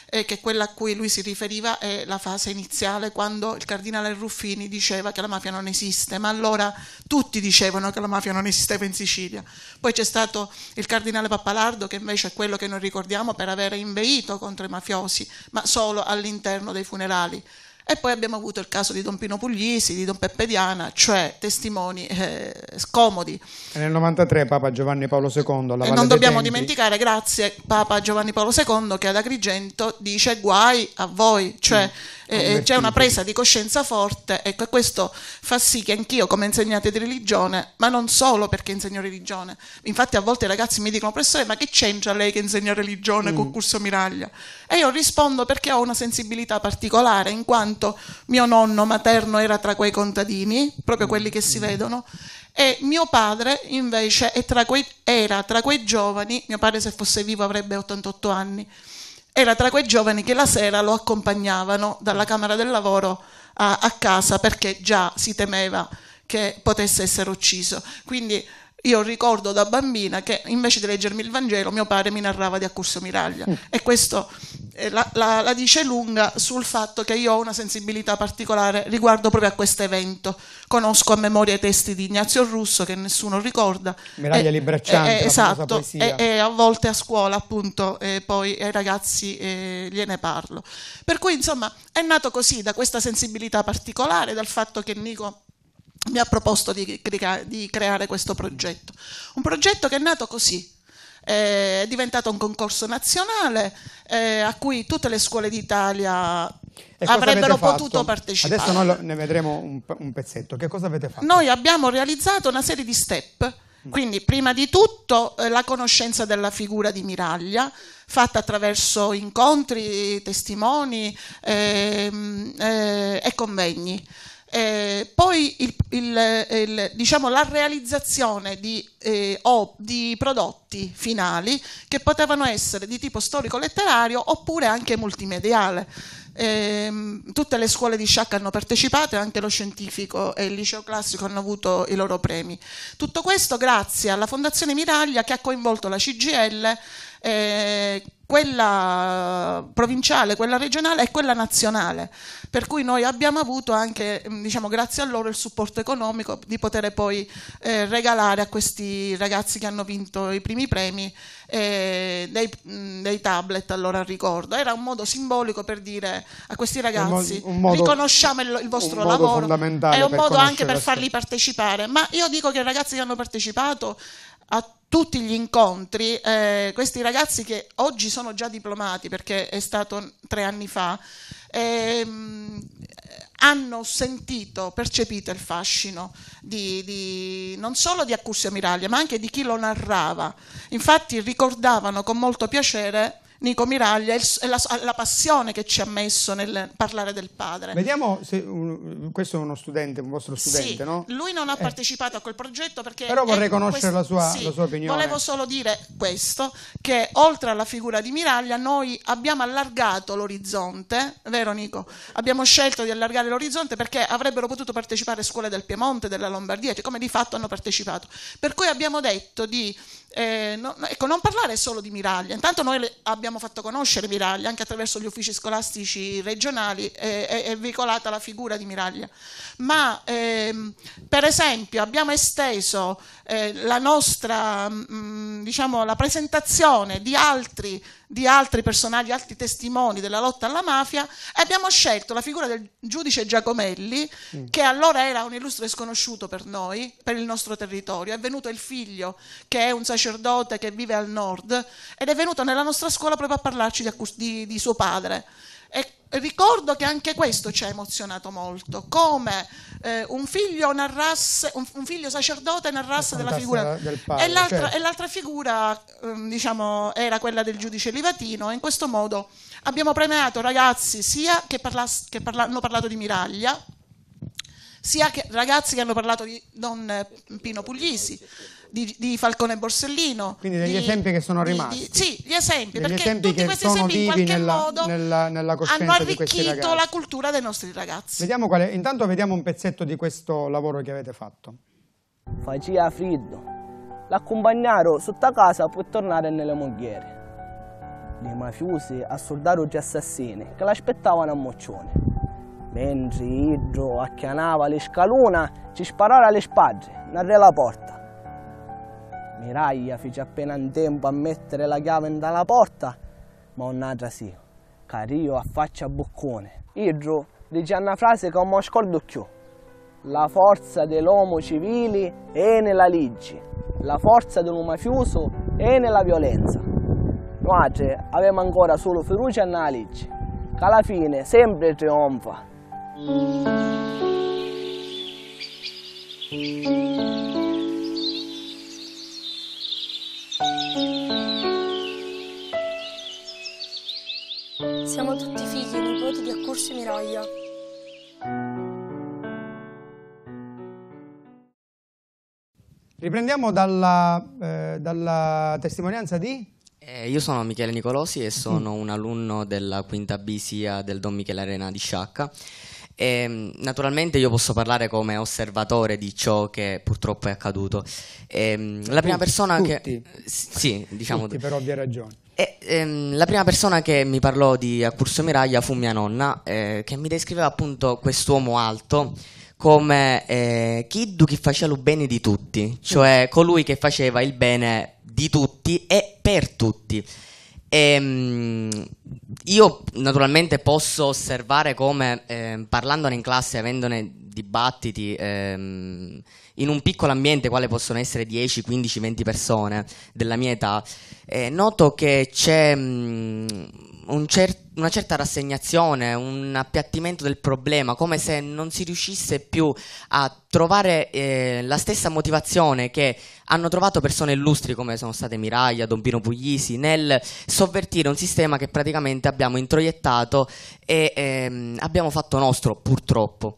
eh, che quella a cui lui si riferiva è la fase iniziale quando il cardinale Ruffini diceva che la mafia non esiste, ma allora tutti dicevano che la mafia non esisteva in Sicilia. Poi c'è stato il cardinale Pappalardo che invece è quello che noi ricordiamo per aver inveito contro i mafiosi, ma solo all'interno dei funerali. E poi abbiamo avuto il caso di Don Pino Puglisi, di Don Peppe Diana, cioè testimoni eh, scomodi. E nel 93 Papa Giovanni Paolo II alla Valle Non dobbiamo dimenticare, grazie Papa Giovanni Paolo II, che ad Agrigento dice guai a voi, cioè... Mm eh, eh, c'è una presa di coscienza forte, ecco, e questo fa sì che anch'io come insegnante di religione, ma non solo perché insegno religione, infatti a volte i ragazzi mi dicono, professore, ma che c'entra lei che insegna religione mm. con Curso Miraglia? E io rispondo perché ho una sensibilità particolare, in quanto mio nonno materno era tra quei contadini, proprio mm. quelli che si mm. vedono, e mio padre invece tra quei, era tra quei giovani, mio padre se fosse vivo avrebbe 88 anni, era tra quei giovani che la sera lo accompagnavano dalla Camera del Lavoro a, a casa perché già si temeva che potesse essere ucciso. Quindi io ricordo da bambina che invece di leggermi il Vangelo mio padre mi narrava di Accursio Miraglia mm. e questo eh, la, la, la, dice lunga sul fatto che io ho una sensibilità particolare riguardo proprio a questo evento. Conosco a memoria i testi di Ignazio Russo che nessuno ricorda. Miraglia eh, Libracciante. Eh, esatto, e, e, a volte a scuola appunto e poi ai ragazzi eh, gliene parlo. Per cui insomma è nato così da questa sensibilità particolare, dal fatto che Nico mi ha proposto di, di, creare questo progetto. Un progetto che è nato così, eh, è diventato un concorso nazionale eh, a cui tutte le scuole d'Italia avrebbero potuto partecipare. Adesso noi ne vedremo un, un pezzetto. Che cosa avete fatto? Noi abbiamo realizzato una serie di step. Mm. Quindi prima di tutto eh, la conoscenza della figura di Miraglia, fatta attraverso incontri, testimoni eh, eh, e convegni. Eh, poi il, il, il, diciamo, la realizzazione di, eh, o, di, prodotti finali che potevano essere di tipo storico-letterario oppure anche multimediale. Eh, tutte le scuole di Sciacca hanno partecipato anche lo scientifico e il liceo classico hanno avuto i loro premi. Tutto questo grazie alla Fondazione Miraglia che ha coinvolto la CGL eh, quella provinciale, quella regionale e quella nazionale, per cui noi abbiamo avuto anche, mm, diciamo, grazie a loro il supporto economico di poter poi eh, regalare a questi ragazzi che hanno vinto i primi premi eh, dei, mm, dei, tablet, allora ricordo, era un modo simbolico per dire a questi ragazzi un modo, riconosciamo il, il vostro lavoro, è un modo anche per farli partecipare, ma io dico che i ragazzi che hanno partecipato a tutti gli incontri, eh, questi ragazzi che oggi sono già diplomati perché è stato tre anni fa, ehm, hanno sentito, percepito il fascino di, di, non solo di Accursio Miraglia ma anche di chi lo narrava. Infatti ricordavano con molto piacere Nico Miraglia e la, la, passione che ci ha messo nel parlare del padre. Vediamo se un, questo è uno studente, un vostro studente, sì, no? Lui non ha eh. partecipato a quel progetto perché. Però vorrei conoscere quest- la, sua, sì, la, sua, opinione. Volevo solo dire questo: che oltre alla figura di Miraglia, noi abbiamo allargato l'orizzonte, vero Nico? Abbiamo scelto di allargare l'orizzonte perché avrebbero potuto partecipare scuole del Piemonte, della Lombardia, come di fatto hanno partecipato. Per cui abbiamo detto di eh, no, ecco, non parlare solo di Miraglia, intanto noi abbiamo fatto conoscere Miraglia anche attraverso gli uffici scolastici regionali eh, è, è veicolata la figura di Miraglia, ma ehm, per esempio abbiamo esteso eh, la nostra mh, mm, diciamo, la presentazione di altri di altri personaggi, altri testimoni della lotta alla mafia e abbiamo scelto la figura del giudice Giacomelli, mm. che allora era un illustre sconosciuto per noi, per il nostro territorio. È venuto il figlio, che è un sacerdote che vive al nord, ed è venuto nella nostra scuola proprio a parlarci di, di, di suo padre ricordo che anche questo ci ha emozionato molto, come eh, un, figlio narrasse, un, un, figlio sacerdote narrasse della figura del padre, e, l'altra, certo. e l'altra figura ehm, diciamo, era quella del giudice Livatino e in questo modo abbiamo premiato ragazzi sia che, parlass- che parla- hanno parlato di Miraglia, sia che ragazzi che hanno parlato di Don Pino Puglisi di, di Falcone Borsellino. Quindi degli di, esempi che sono rimasti. Di, sì, gli esempi, degli perché tutti questi esempi in qualche nella, modo nella, nella hanno arricchito la cultura dei nostri ragazzi. Vediamo quale, intanto vediamo un pezzetto di questo lavoro che avete fatto. Faceva freddo. L'accompagnaro sotto casa può tornare nelle mogliere. Le mafiose a gli assassini che l'aspettavano a moccione mentre Idro acchianava le scalona, ci sparava alle spalle, narrò la porta. Miraglia fece appena in tempo a mettere la chiave dalla porta, ma un'altra sì, Cario affaccia boccone. Idro dice una frase che non mi scordo più. La forza dell'uomo civile è nella legge, la forza dell'uomo mafioso è nella violenza. Noi avevamo ancora solo fiducia nella legge, che alla fine sempre trionfa. Siamo tutti figli e nipoti di Accursio Miraglia. Riprendiamo dalla, eh, dalla testimonianza di... Eh, io sono Michele Nicolosi e mhm. sono un alunno della quinta B sia del Don Michele Arena di Sciacca e, ehm, naturalmente io posso parlare come osservatore di ciò che purtroppo è accaduto. E, ehm, la prima persona tutti, che... Sì, diciamo... Tutti per ovvie ragioni. E, ehm, la prima persona che mi parlò di Accurso Miraglia fu mia nonna, eh, che mi descriveva appunto quest'uomo alto come eh, Kiddu che faceva il bene di tutti, cioè mm. colui che faceva il bene di tutti e per tutti. Ehm, io naturalmente posso osservare come eh, parlandone in classe, avendone dibattiti ehm, in un piccolo ambiente, quale possono essere 10, 15, 20 persone della mia età, eh, noto che c'è mh, mm, un certo una certa rassegnazione, un appiattimento del problema, come se non si riuscisse più a trovare eh, la stessa motivazione che hanno trovato persone illustri come sono state Miraglia, Don Pino Puglisi, nel sovvertire un sistema che praticamente abbiamo introiettato e ehm, abbiamo fatto nostro, purtroppo.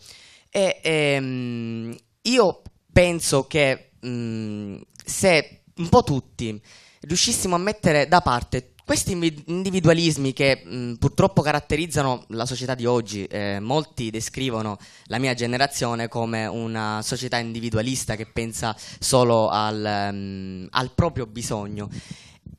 E, ehm, io penso che mh, mm, se un po' tutti riuscissimo a mettere da parte questi individualismi che mh, purtroppo caratterizzano la società di oggi, eh, molti descrivono la mia generazione come una società individualista che pensa solo al, mh, al proprio bisogno,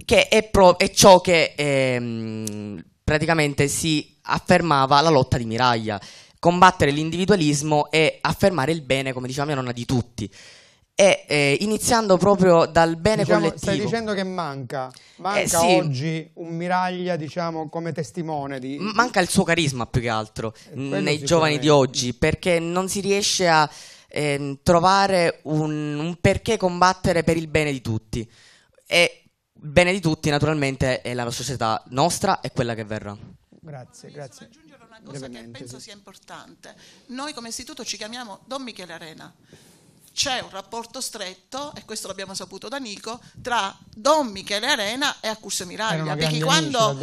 che è, pro- è ciò che eh, praticamente si affermava la lotta di Miraglia, combattere l'individualismo e affermare il bene, come diceva mia nonna, di tutti. E eh, iniziando proprio dal bene diciamo, collettivo. Stai dicendo che manca, manca eh, sì. oggi un Miraglia, diciamo, come testimone di... Manca il suo carisma più che altro eh, nei giovani di oggi, perché non si riesce a eh, trovare un, un, perché combattere per il bene di tutti. E il bene di tutti, naturalmente, è la società nostra e quella che verrà. Grazie, grazie. Aggiungere una cosa che penso sì. sia importante. Noi come istituto ci chiamiamo Don Michele Arena c'è un rapporto stretto, e questo l'abbiamo saputo da Nico, tra Don Michele Arena e Accursio Miraglia. Perché quando,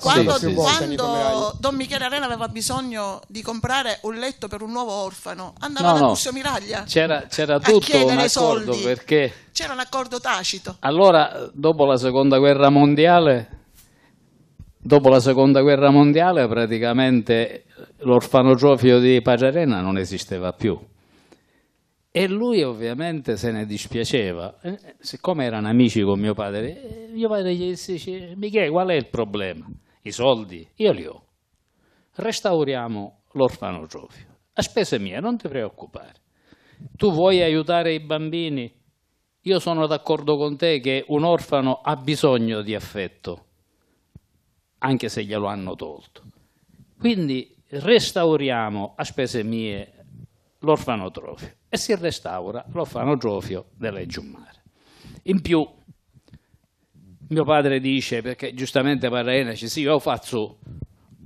quando, sì, sì, quando sì. Don Michele Arena aveva bisogno di comprare un letto per un nuovo orfano, andava no, ad Accursio Miraglia. C'era, c'era tutto un accordo soldi. perché... C'era un accordo tacito. Allora, dopo la seconda guerra mondiale, dopo la seconda guerra mondiale, praticamente l'orfanotrofio di Pagiarena non esisteva più e lui ovviamente se ne dispiaceva, eh, siccome erano amici con mio padre, eh, mio padre gli disse, Michele qual è il problema? I soldi? Io li ho. Restauriamo l'orfanotrofio, a spese mie, non ti preoccupare. Tu vuoi aiutare i bambini? Io sono d'accordo con te che un orfano ha bisogno di affetto, anche se glielo hanno tolto. Quindi restauriamo a spese mie l'orfanotrofio e si restaura l'Ofano Trofio delle Giummare. In più, mio padre dice, perché giustamente parla Enaci, sì, io faccio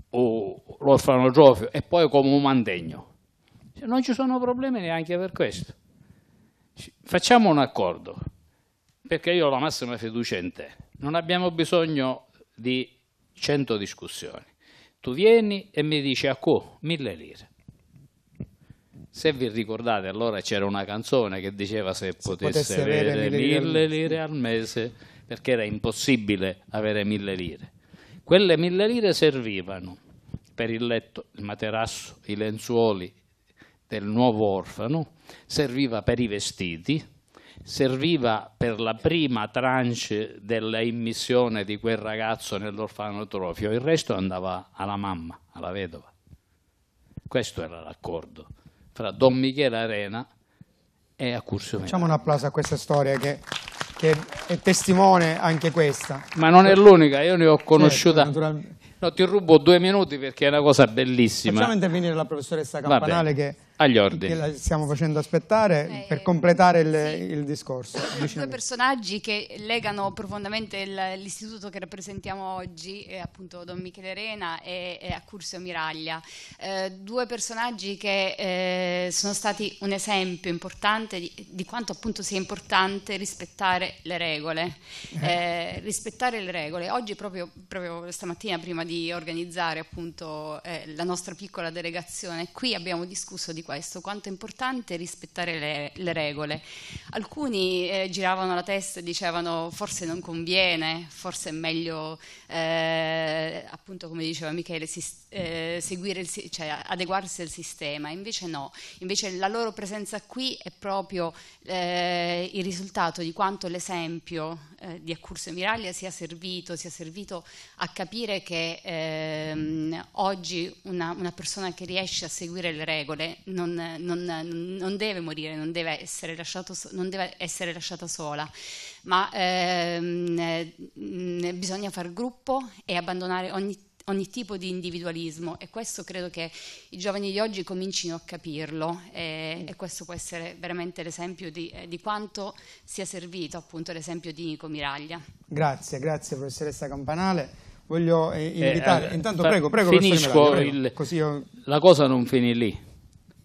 oh, l'Orfano Trofio e poi come un mantegno. Non ci sono problemi neanche per questo. Facciamo un accordo, perché io ho la massima fiducia in te. Non abbiamo bisogno di cento discussioni. Tu vieni e mi dici a ah, co, mille lire. Se vi ricordate, allora c'era una canzone che diceva se, se potesse, potesse, avere, avere mille, mille lire al mese, perché era impossibile avere mille lire. Quelle mille lire servivano per il letto, il materasso, i lenzuoli del nuovo orfano, serviva per i vestiti, serviva per la prima tranche della immissione di quel ragazzo nell'orfanotrofio, il resto andava alla mamma, alla vedova. Questo era l'accordo fra Don Michele Arena e Accursio Facciamo un applauso a questa storia che, che è testimone anche questa. Ma non è l'unica, io ne ho certo, conosciuta... Certo, no, ti rubo due minuti perché è una cosa bellissima. Facciamo intervenire la professoressa Campanale che agli ordini. Che la stiamo facendo aspettare eh, eh, per completare il, sì. il discorso. Due personaggi che legano profondamente l'istituto che rappresentiamo oggi, eh, appunto Don Michele Rena e, e Accursio Miraglia. Eh, due personaggi che eh, sono stati un esempio importante di, di, quanto appunto sia importante rispettare le regole. Eh, rispettare le regole. Oggi proprio, proprio, stamattina prima di organizzare appunto la nostra piccola delegazione qui abbiamo discusso di questo, quanto è importante rispettare le, le regole. Alcuni eh, giravano la testa e dicevano forse non conviene, forse è meglio, eh, appunto come diceva Michele, si, eh, il, cioè, adeguarsi al sistema, invece no, invece la loro presenza qui è proprio eh, il risultato di quanto l'esempio eh, di Accurso Miraglia sia servito, sia servito a capire che ehm, oggi una, una persona che riesce a seguire le regole non, non, non deve morire, non deve essere, lasciato, non deve essere lasciata sola, ma ehm, eh, bisogna far gruppo e abbandonare ogni ogni tipo di individualismo e questo credo che i giovani di oggi comincino a capirlo e, mm. e questo può essere veramente l'esempio di, eh, di, quanto sia servito appunto l'esempio di Nico Miraglia. Grazie, grazie professoressa Campanale. Voglio invitare, eh, eh, eh intanto prego, prego. Finisco, Miraglia, prego. Il, Così io... la cosa non finì lì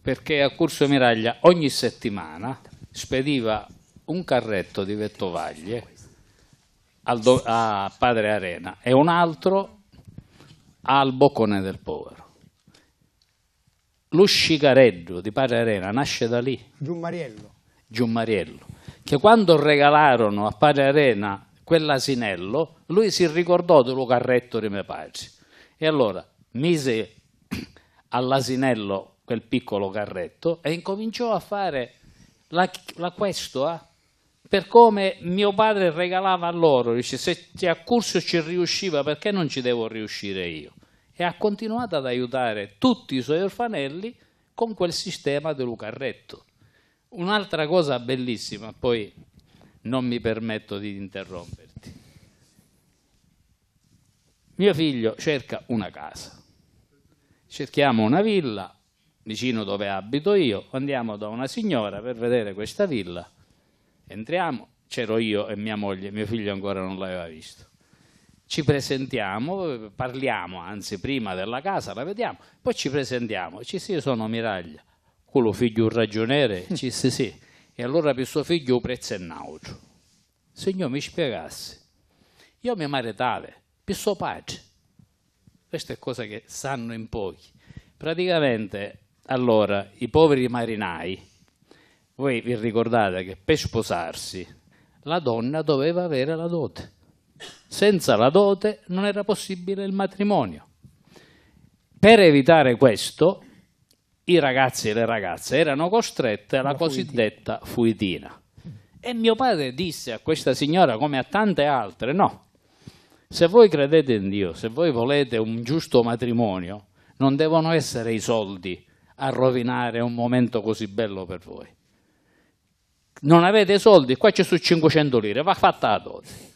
perché a Curso Miraglia ogni settimana spediva un carretto di vettovaglie a Padre Arena e un altro al Boccone del Povero. L'uscicareggio di Padre Arena nasce da lì. Giummariello. Giummariello, che quando regalarono a Padre Arena quell'asinello, lui si ricordò del carretto di mio padre. E allora mise all'asinello quel piccolo carretto e incominciò a fare la, la questua eh, per come mio padre regalava a loro, dice se a Cursio ci riusciva perché non ci devo riuscire io? E ha continuato ad aiutare tutti i suoi orfanelli con quel sistema del carretto. Un'altra cosa bellissima, poi non mi permetto di interromperti. Mio figlio cerca una casa, cerchiamo una villa vicino dove abito io, andiamo da una signora per vedere questa villa, entriamo, c'ero io e mia moglie, mio figlio ancora non l'aveva visto. Ci presentiamo, parliamo anzi prima della casa, la vediamo, poi ci presentiamo, ci sì, sono Miraglia, quello figlio un ragioniere, mm. ci sì sì, e allora per suo figlio un prezzo è neutro. Signor mi spiegassi, io mi maritavo per suo padre, questa è cosa che sanno in pochi, praticamente allora, i poveri marinai, voi vi ricordate che per sposarsi la donna doveva avere la dote. Senza la dote non era possibile il matrimonio. Per evitare questo, i ragazzi e le ragazze erano costrette alla cosiddetta fuitina. E mio padre disse a questa signora, come a tante altre, no, se voi credete in Dio, se voi volete un giusto matrimonio, non devono essere i soldi a rovinare un momento così bello per voi. Non avete soldi, qua c'è su 500 lire, va fatta la dose.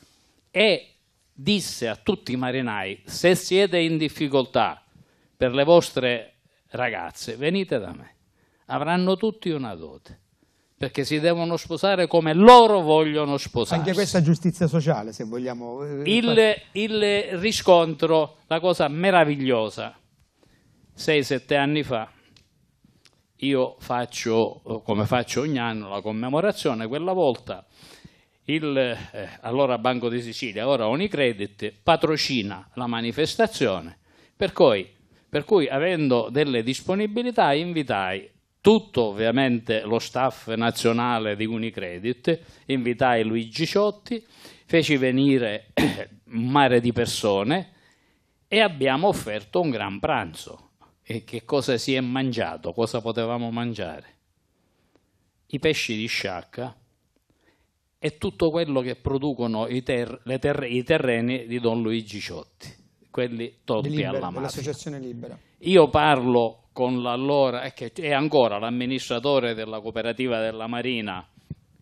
E disse a tutti i marinai, se siete in difficoltà per le vostre ragazze, venite da me. Avranno tutti una dote perché si devono sposare come loro vogliono sposare. Anche questa è giustizia sociale, se vogliamo. Eh, il, il riscontro, la cosa meravigliosa, 6-7 anni fa, io faccio, eh, come faccio ogni anno, la commemorazione, quella volta il eh, allora Banco di Sicilia, ora Unicredit, patrocina la manifestazione, per cui, per cui avendo delle disponibilità invitai tutto ovviamente lo staff nazionale di Unicredit, invitai Luigi Ciotti, feci venire un mare di persone e abbiamo offerto un gran pranzo e che cosa si è mangiato, cosa potevamo mangiare. I pesci di sciacca e tutto quello che producono i, ter ter i terreni di Don Luigi Ciotti, quelli tolti libera, alla mano. L'Associazione Libera. Io parlo con l'allora, eh, che è ancora l'amministratore della cooperativa della Marina,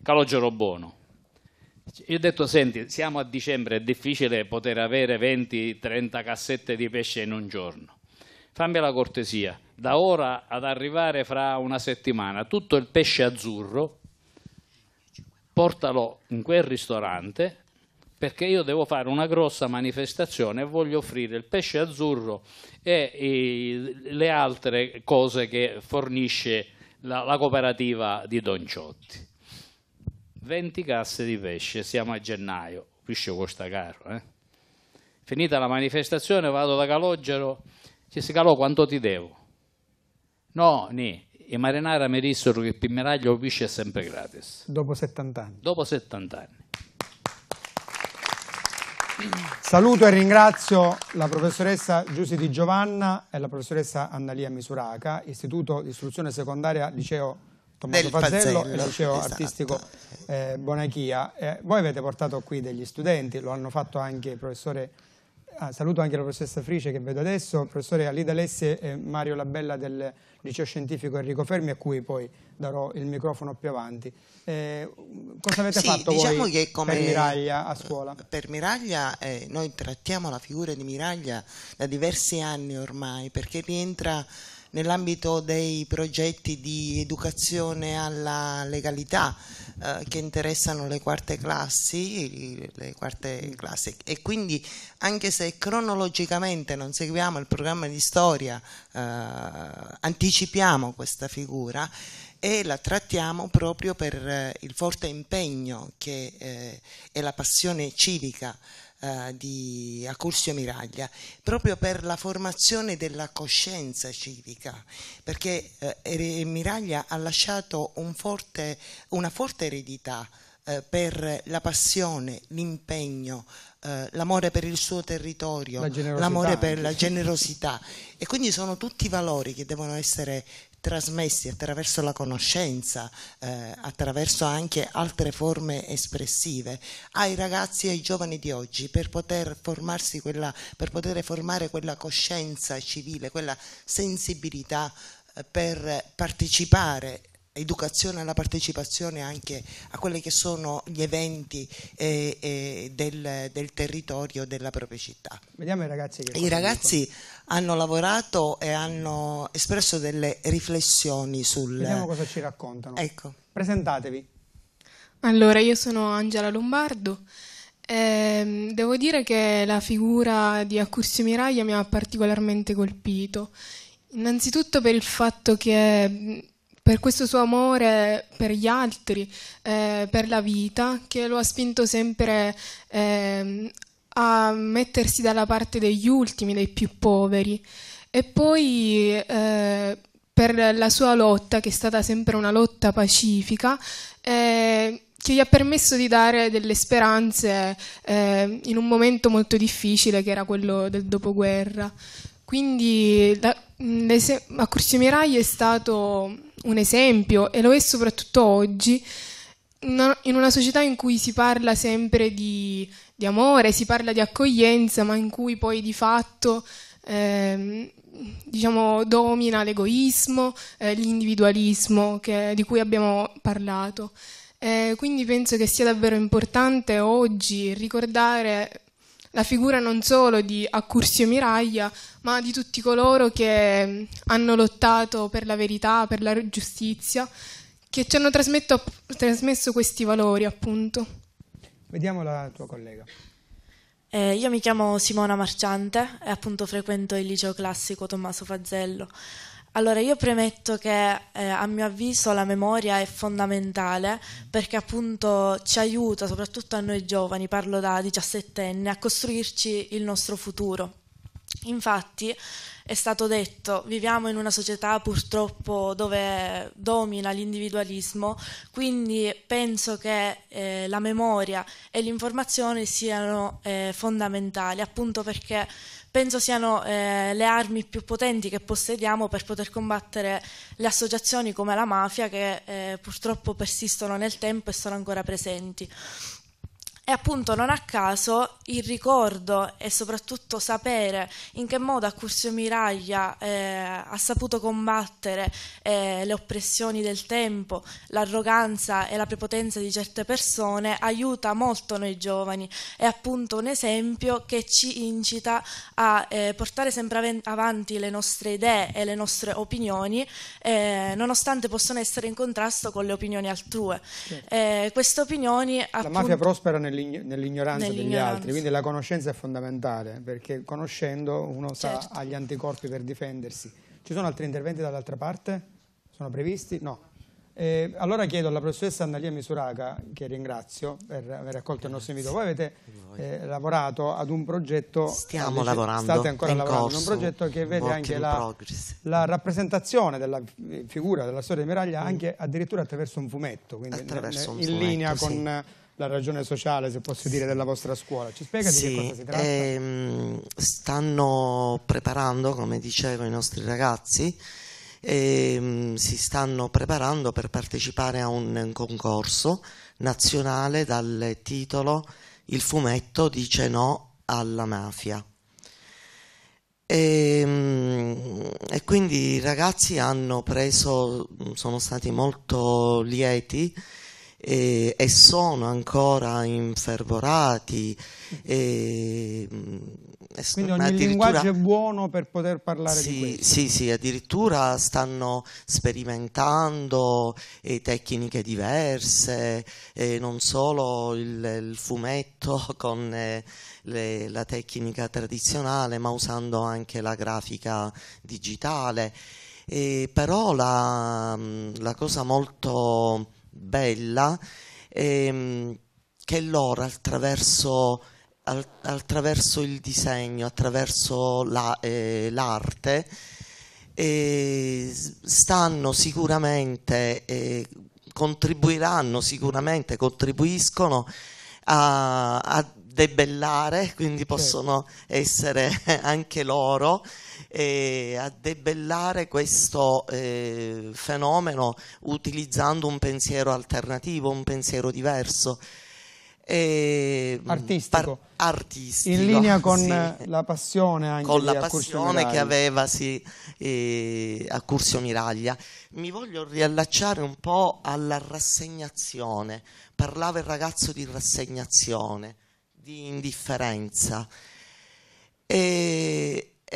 Calogero Bono. Io ho detto, senti, siamo a dicembre, è difficile poter avere 20-30 cassette di pesce in un giorno fammi la cortesia, da ora ad arrivare fra una settimana, tutto il pesce azzurro, portalo in quel ristorante perché io devo fare una grossa manifestazione e voglio offrire il pesce azzurro e, e le altre cose che fornisce la, la cooperativa di Don Ciotti. 20 casse di pesce, siamo a gennaio, il pesce costa caro. Eh? Finita la manifestazione vado da Calogero Sicalo quanto ti devo? No, ni, i marinari mi dissero che il pimmeraglio pisce è sempre gratis. Dopo 70 anni. Dopo 70 anni. Saluto e ringrazio la professoressa Giussi Di Giovanna e la professoressa Annalia Misuraca, Istituto di Istruzione Secondaria Liceo Tommaso Fazzello, Fazzello e Liceo esatto. Artistico eh, Bonachia. Eh, voi avete portato qui degli studenti, lo hanno fatto anche il professore Ah, saluto anche la professoressa Frice che vedo adesso, professore Alida Lessi e eh, Mario Labella del liceo scientifico Enrico Fermi a cui poi darò il microfono più avanti. Eh, cosa avete sì, fatto diciamo voi che come per Miraglia a scuola? Eh, per Miraglia eh, noi trattiamo la figura di Miraglia da diversi anni ormai perché rientra nell'ambito dei progetti di educazione alla legalità eh, che interessano le quarte classi, le quarte classi e quindi anche se cronologicamente non seguiamo il programma di storia eh, anticipiamo questa figura e la trattiamo proprio per eh, il forte impegno che eh, e la passione civica eh, di Accursio Miraglia, proprio per la formazione della coscienza civica, perché eh, Miraglia ha lasciato un forte, una forte eredità eh, per la passione, l'impegno, eh, l'amore per il suo territorio, la l'amore per la generosità e quindi sono tutti valori che devono essere trasmessi attraverso la conoscenza, eh, attraverso anche altre forme espressive ai ragazzi e ai giovani di oggi per poter, quella, per poter formare quella coscienza civile, quella sensibilità eh, per partecipare educazione alla partecipazione anche a quelli che sono gli eventi eh, eh, del, del, territorio della propria città. Vediamo i ragazzi. Che I ragazzi hanno lavorato e hanno espresso delle riflessioni sul... Vediamo cosa ci raccontano. Ecco. Presentatevi. Allora, io sono Angela Lombardo. Eh, devo dire che la figura di Accursio Miraglia mi ha particolarmente colpito. Innanzitutto per il fatto che per questo suo amore per gli altri, eh, per la vita, che lo ha spinto sempre eh, a mettersi dalla parte degli ultimi, dei più poveri. E poi eh, per la sua lotta, che è stata sempre una lotta pacifica, eh, che gli ha permesso di dare delle speranze eh, in un momento molto difficile che era quello del dopoguerra. Quindi la, Accorsi Mirai è stato un esempio e lo è soprattutto oggi in una società in cui si parla sempre di, di amore, si parla di accoglienza, ma in cui poi di fatto eh, diciamo, domina l'egoismo, eh, l'individualismo che, di cui abbiamo parlato. Eh, quindi penso che sia davvero importante oggi ricordare la figura non solo di Accursio Miraglia, ma di tutti coloro che mm, hanno lottato per la verità, per la giustizia, che ci hanno trasmesso questi valori, appunto. Vediamo la tua collega. Eh, io mi chiamo Simona Marciante e appunto frequento il liceo classico Tommaso Fazzello. Allora, io premetto che eh, a mio avviso la memoria è fondamentale perché appunto ci aiuta, soprattutto a noi giovani, parlo da diciassettenne, a costruirci il nostro futuro. Infatti è stato detto, viviamo in una società purtroppo dove domina l'individualismo, quindi penso che eh, la memoria e l'informazione siano eh, fondamentali, appunto perché penso siano eh, le armi più potenti che possediamo per poter combattere le associazioni come la mafia che eh, purtroppo persistono nel tempo e sono ancora presenti. E appunto non a caso il ricordo e soprattutto sapere in che modo Accursio Miraglia eh, ha saputo combattere eh, le oppressioni del tempo, l'arroganza e la prepotenza di certe persone aiuta molto noi giovani, è appunto un esempio che ci incita a eh, portare sempre avanti le nostre idee e le nostre opinioni, eh, nonostante possano essere in contrasto con le opinioni altrue. Certo. queste opinioni... Appunto, la mafia prospera nel nell'ign- nell'ignoranza, nell'ignoranza degli altri, quindi la conoscenza è fondamentale perché conoscendo uno certo. sa ha gli anticorpi per difendersi. Ci sono altri interventi dall'altra parte? Sono previsti? No. Eh, allora chiedo alla professoressa Annalia Misuraga, che ringrazio per aver accolto il nostro invito. Voi avete eh, lavorato ad un progetto. Stiamo alle, lavorando. State ancora lavorando corso, un progetto che vede anche la, la, rappresentazione della figura della storia di Miraglia, mm. anche addirittura attraverso un fumetto, quindi attraverso in, in fumetto, linea sì. con la ragione sociale, se posso dire, della vostra scuola. Ci spiegati di sì, che cosa si tratta? Ehm, stanno preparando, come dicevo, i nostri ragazzi, ehm, si stanno preparando per partecipare a un, un concorso nazionale dal titolo Il fumetto dice no alla mafia. E, ehm, e, quindi i ragazzi hanno preso, sono stati molto lieti e, e sono ancora infervorati. E, mm, Quindi ogni linguaggio è buono per poter parlare sì, di questo. Sì, sì, addirittura stanno sperimentando eh, tecniche diverse, eh, non solo il, il fumetto con eh, le, la tecnica tradizionale, ma usando anche la grafica digitale. Eh, però la, mm, la cosa molto bella ehm, che loro attraverso, al, attraverso, il disegno, attraverso la, eh, l'arte, eh, stanno sicuramente, eh, contribuiranno sicuramente, contribuiscono a, a debellare, quindi certo. possono essere anche loro eh, a debellare questo eh, fenomeno utilizzando un pensiero alternativo, un pensiero diverso. Eh, artistico. Par- artistico. in linea con sì. la passione anche con la passione che aveva sì, eh, a Curzio Miraglia mi voglio riallacciare un po' alla rassegnazione parlava il ragazzo di rassegnazione di indifferenza e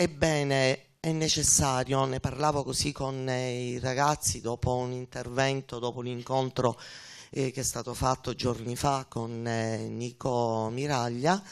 Ebbene, è necessario, ne parlavo così con eh, i ragazzi dopo un intervento, dopo l'incontro eh, che è stato fatto giorni fa con eh, Nico Miraglia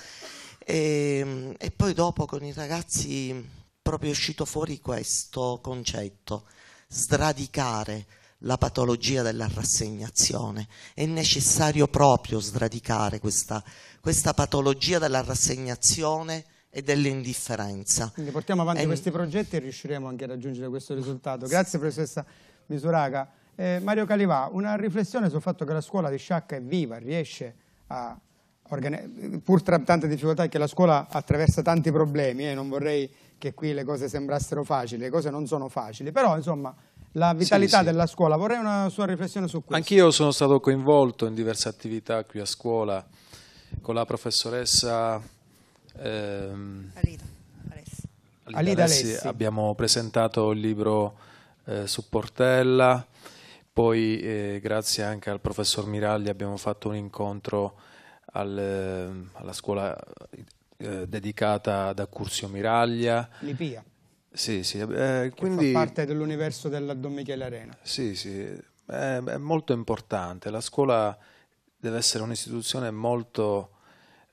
e, ehm, e, poi dopo con i ragazzi proprio è uscito fuori questo concetto, sradicare la patologia della rassegnazione. È necessario proprio sradicare questa, questa patologia della rassegnazione e dell'indifferenza. Quindi portiamo avanti e... questi progetti e riusciremo anche a raggiungere questo risultato. Grazie professoressa Misuraga. Eh, Mario Calivà, una riflessione sul fatto che la scuola di Sciacca è viva, riesce a organizzare, pur tra tante difficoltà che la scuola attraversa tanti problemi e eh, non vorrei che qui le cose sembrassero facili, le cose non sono facili, però insomma la vitalità sì, sì. della scuola, vorrei una sua riflessione su questo. Anch'io sono stato coinvolto in diverse attività qui a scuola con la professoressa Ehm, Alida, Alessi. Alida, Abbiamo presentato il libro eh, su Portella, poi eh, grazie anche al professor Miragli abbiamo fatto un incontro al, ehm, alla scuola eh, dedicata ad Accursio Miraglia. Lipia. Sì, sì, eh, quindi... fa parte dell'universo della Don Michele Arena. Sì, sì, è, è molto importante. La scuola deve essere un'istituzione molto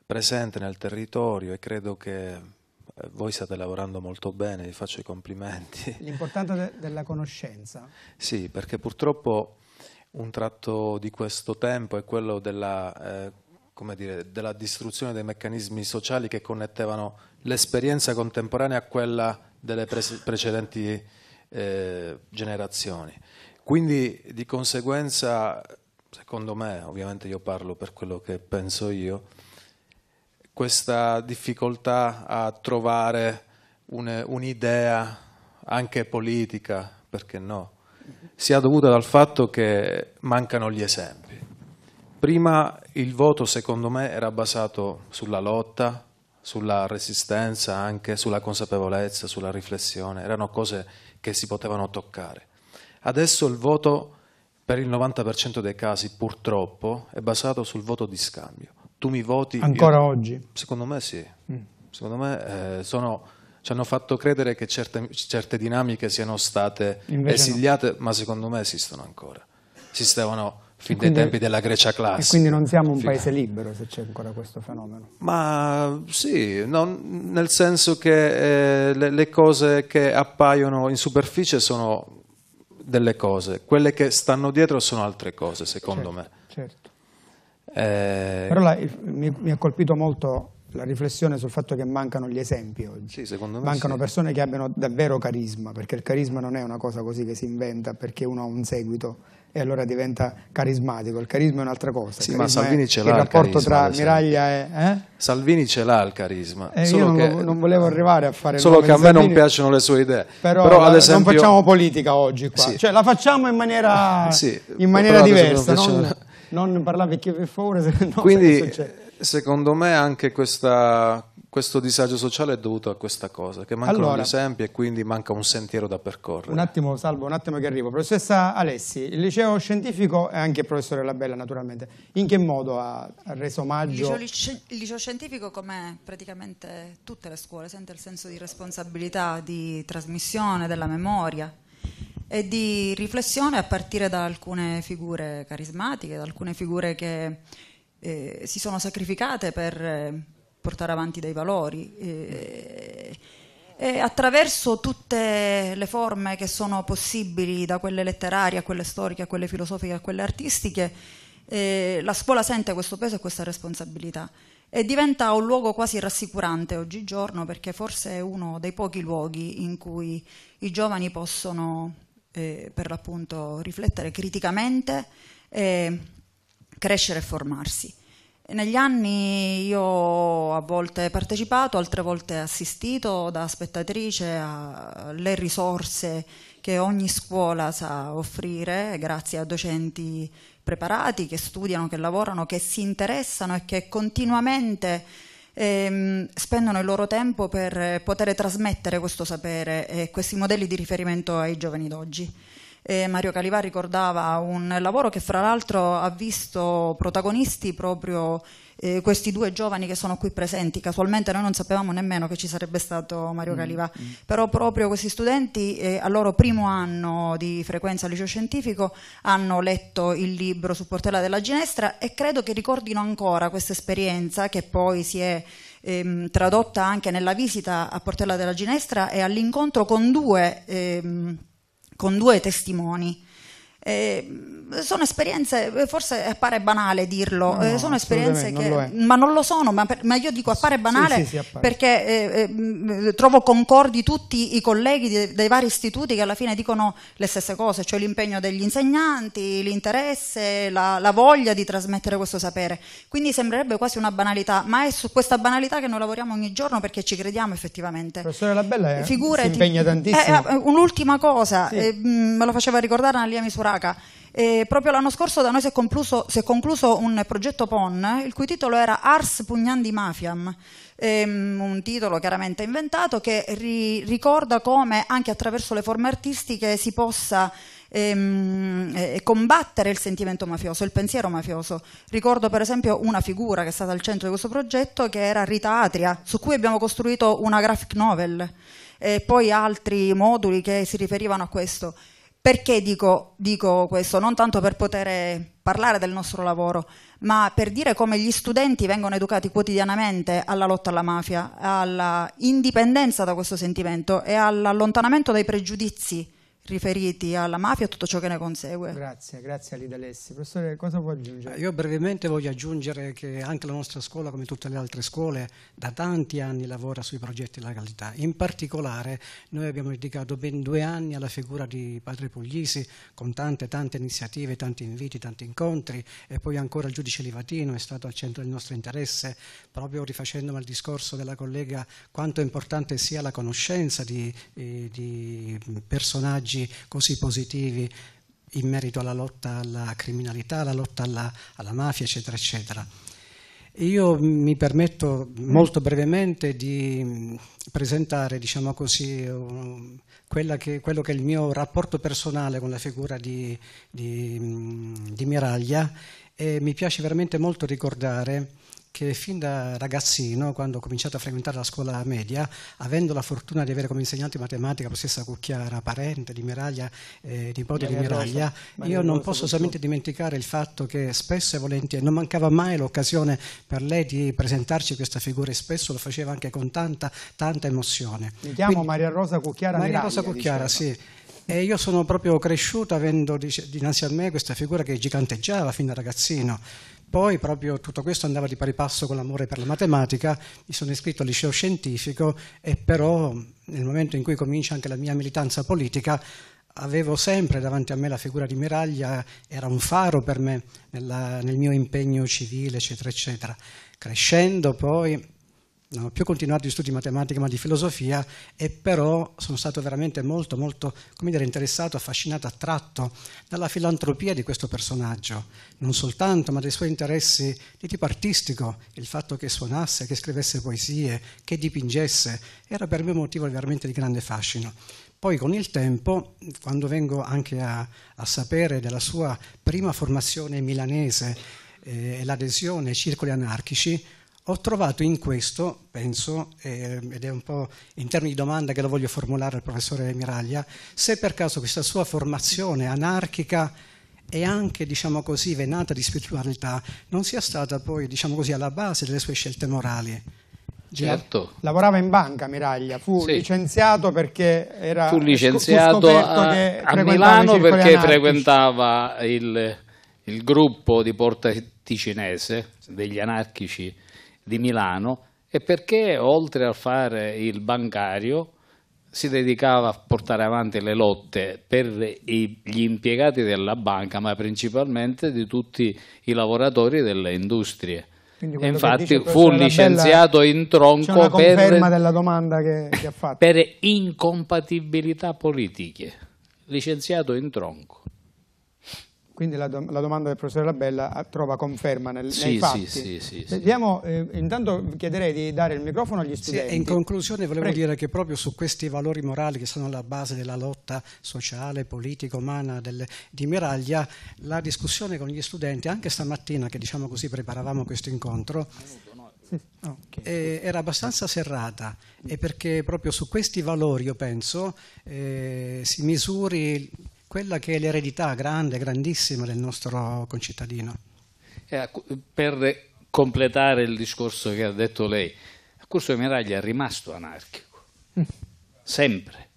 presente nel territorio e credo che eh, voi state lavorando molto bene, vi faccio i complimenti. L'importanza de della conoscenza. Sì, perché purtroppo un tratto di questo tempo è quello della, eh, dire, della distruzione dei meccanismi sociali che connettevano l'esperienza contemporanea a quella delle pre precedenti eh, generazioni. Quindi di conseguenza, secondo me, ovviamente io parlo per quello che penso io, questa difficoltà a trovare un'idea anche politica, perché no, sia dovuta dal fatto che mancano gli esempi. Prima il voto secondo me era basato sulla lotta, sulla resistenza anche, sulla consapevolezza, sulla riflessione, erano cose che si potevano toccare. Adesso il voto per il 90% dei casi purtroppo è basato sul voto di scambio tu mi voti... Ancora io, oggi? Secondo me sì. Mm. Secondo me eh, sono, ci hanno fatto credere che certe, certe dinamiche siano state Invece esiliate, no. ma secondo me esistono ancora. Esistevano fin dai tempi della Grecia classica. E quindi non siamo un paese libero se c'è ancora questo fenomeno. Ma sì, non, nel senso che eh, le, le, cose che appaiono in superficie sono delle cose, quelle che stanno dietro sono altre cose, secondo certo. me. Eh... Però la, mi, mi ha colpito molto la riflessione sul fatto che mancano gli esempi oggi. Sì, mancano sì. persone che abbiano davvero carisma, perché il carisma non è una cosa così che si inventa perché uno ha un seguito e allora diventa carismatico. Il carisma è un'altra cosa. Sì, ma Salvini ce l'ha. Il rapporto il carisma, tra Miraglia e. Eh? Salvini ce l'ha il carisma. Eh, io non, che, non, volevo arrivare a fare. Solo che a me non piacciono le sue idee. Però, però ad esempio, non facciamo politica oggi qua. Sì. Cioè, la facciamo in maniera, in maniera diversa. Non non parlavi che per favore, se no Quindi, secondo me, anche questa, questo disagio sociale è dovuto a questa cosa, che mancano allora, gli esempi e quindi manca un sentiero da percorrere. Un attimo, Salvo, un attimo che arrivo. Professoressa Alessi, il liceo scientifico e anche il professore Labella naturalmente, in che modo ha reso omaggio? Il liceo, il liceo scientifico come praticamente tutte le scuole sente il senso di responsabilità, di trasmissione, della memoria, e di riflessione a partire da alcune figure carismatiche, da alcune figure che eh, si sono sacrificate per eh, portare avanti dei valori. Eh, e attraverso tutte le forme che sono possibili, da quelle letterarie a quelle storiche, a quelle filosofiche, a quelle artistiche, eh, la scuola sente questo peso e questa responsabilità e diventa un luogo quasi rassicurante oggigiorno perché forse è uno dei pochi luoghi in cui i giovani possono eh, per l'appunto riflettere criticamente, eh, crescere e formarsi. Negli anni io ho a volte partecipato, altre volte assistito da spettatrice alle risorse che ogni scuola sa offrire grazie a docenti preparati che studiano, che lavorano, che si interessano e che continuamente ehm, spendono il loro tempo per poter trasmettere questo sapere e questi modelli di riferimento ai giovani d'oggi. Eh, Mario Calivà ricordava un lavoro che fra l'altro ha visto protagonisti proprio eh, questi due giovani che sono qui presenti, casualmente noi non sapevamo nemmeno che ci sarebbe stato Mario Calivà, mm, mm. però proprio questi studenti eh, al loro primo anno di frequenza al liceo scientifico hanno letto il libro su Portella della Ginestra e credo che ricordino ancora questa esperienza che poi si è ehm, tradotta anche nella visita a Portella della Ginestra e all'incontro con ehm, con due testimoni eh, sono esperienze, forse appare banale dirlo, no, eh, sono esperienze che, non ma non lo sono, ma, per, ma io dico appare banale sì, sì, sì, appare. perché eh, eh mm, trovo concordi tutti i colleghi dei, dei vari istituti che alla fine dicono le stesse cose, cioè l'impegno degli insegnanti, l'interesse, la, la voglia di trasmettere questo sapere. Quindi sembrerebbe quasi una banalità, ma è su questa banalità che noi lavoriamo ogni giorno perché ci crediamo effettivamente. Il professore Labella è, eh? si impegna tantissimo. un'ultima cosa, mm, me lo faceva ricordare una Analia Misurata Osaka. E proprio l'anno scorso da noi si è, concluso, si è, concluso, un progetto PON, il cui titolo era Ars Pugnandi Mafiam, ehm, un titolo chiaramente inventato che ri ricorda come anche attraverso le forme artistiche si possa ehm, eh, combattere il sentimento mafioso, il pensiero mafioso. Ricordo per esempio una figura che è stata al centro di questo progetto che era Rita Atria, su cui abbiamo costruito una graphic novel e poi altri moduli che si riferivano a questo. Perché dico, dico questo? Non tanto per poter parlare del nostro lavoro, ma per dire come gli studenti vengono educati quotidianamente alla lotta alla mafia, alla indipendenza da questo sentimento e all'allontanamento dai pregiudizi riferiti alla mafia e tutto ciò che ne consegue. Grazie, grazie Alidalessi. Professore, cosa vuoi aggiungere? Io brevemente voglio aggiungere che anche la nostra scuola, come tutte le altre scuole, da tanti anni lavora sui progetti della legalità. In particolare noi abbiamo dedicato ben due anni alla figura di Padre Puglisi, con tante, tante iniziative, tanti inviti, tanti incontri, e poi ancora il giudice Livatino è stato al centro del nostro interesse, proprio rifacendomi al discorso della collega quanto importante sia la conoscenza di, eh, di personaggi messaggi così positivi in merito alla lotta alla criminalità, alla lotta alla, alla mafia, eccetera, eccetera. Io mi permetto molto brevemente di presentare, diciamo così, che, quello che è il mio rapporto personale con la figura di, di, di Miraglia e mi piace veramente molto ricordare che fin da ragazzino, quando ho cominciato a frequentare la scuola media, avendo la fortuna di avere come insegnante matematica la stessa Cucchiara, parente di Miraglia, eh, nipote di Miraglia, io non posso solamente dimenticare il fatto che spesso e volentieri non mancava mai l'occasione per lei di presentarci questa figura e spesso lo faceva anche con tanta, tanta emozione. Mi chiamo Quindi, Maria Rosa Cucchiara Maria Rosa Cucchiara, diceva. sì. E io sono proprio cresciuto avendo dinanzi a me questa figura che giganteggiava fin da ragazzino poi proprio tutto questo andava di pari passo con l'amore per la matematica, mi sono iscritto al liceo scientifico e però nel momento in cui comincia anche la mia militanza politica avevo sempre davanti a me la figura di Miraglia, era un faro per me nella, nel mio impegno civile, eccetera, eccetera. Crescendo poi non ho più continuato gli studi di matematica ma di filosofia e però sono stato veramente molto molto come dire, interessato, affascinato, attratto dalla filantropia di questo personaggio, non soltanto ma dei suoi interessi di tipo artistico, il fatto che suonasse, che scrivesse poesie, che dipingesse, era per me un motivo veramente di grande fascino. Poi con il tempo, quando vengo anche a, a sapere della sua prima formazione milanese eh, e eh, l'adesione ai circoli anarchici, ho trovato in questo, penso, eh, ed è un po' in termini di domanda che lo voglio formulare al professore Miraglia, se per caso questa sua formazione anarchica e anche, diciamo così, venata di spiritualità non sia stata poi, diciamo così, alla base delle sue scelte morali. Cioè, certo. Lavorava in banca Miraglia, fu sì. licenziato perché era fu licenziato fu a, a Milano perché anarchici. frequentava il, il, gruppo di Porta Ticinese degli anarchici di Milano e perché oltre a fare il bancario si dedicava a portare avanti le lotte per gli impiegati della banca, ma principalmente di tutti i lavoratori delle industrie. Infatti fu licenziato bella, in tronco per, che, che per incompatibilità politiche, licenziato in tronco. Quindi la, do la, domanda del professore Labella ah, trova conferma nel, sì, nei fatti. Sì, sì, Vediamo, eh, intanto chiederei di dare il microfono agli studenti. in conclusione volevo Prego. dire che proprio su questi valori morali che sono la base della lotta sociale, politica, umana del, di Miraglia, la discussione con gli studenti, anche stamattina che diciamo così preparavamo questo incontro, ah, eh, era abbastanza serrata e perché proprio su questi valori, io penso, eh, si misuri quella che è l'eredità grande, grandissima del nostro concittadino. Eh, per completare il discorso che ha detto lei, il Curso Miraglia è rimasto anarchico, sempre.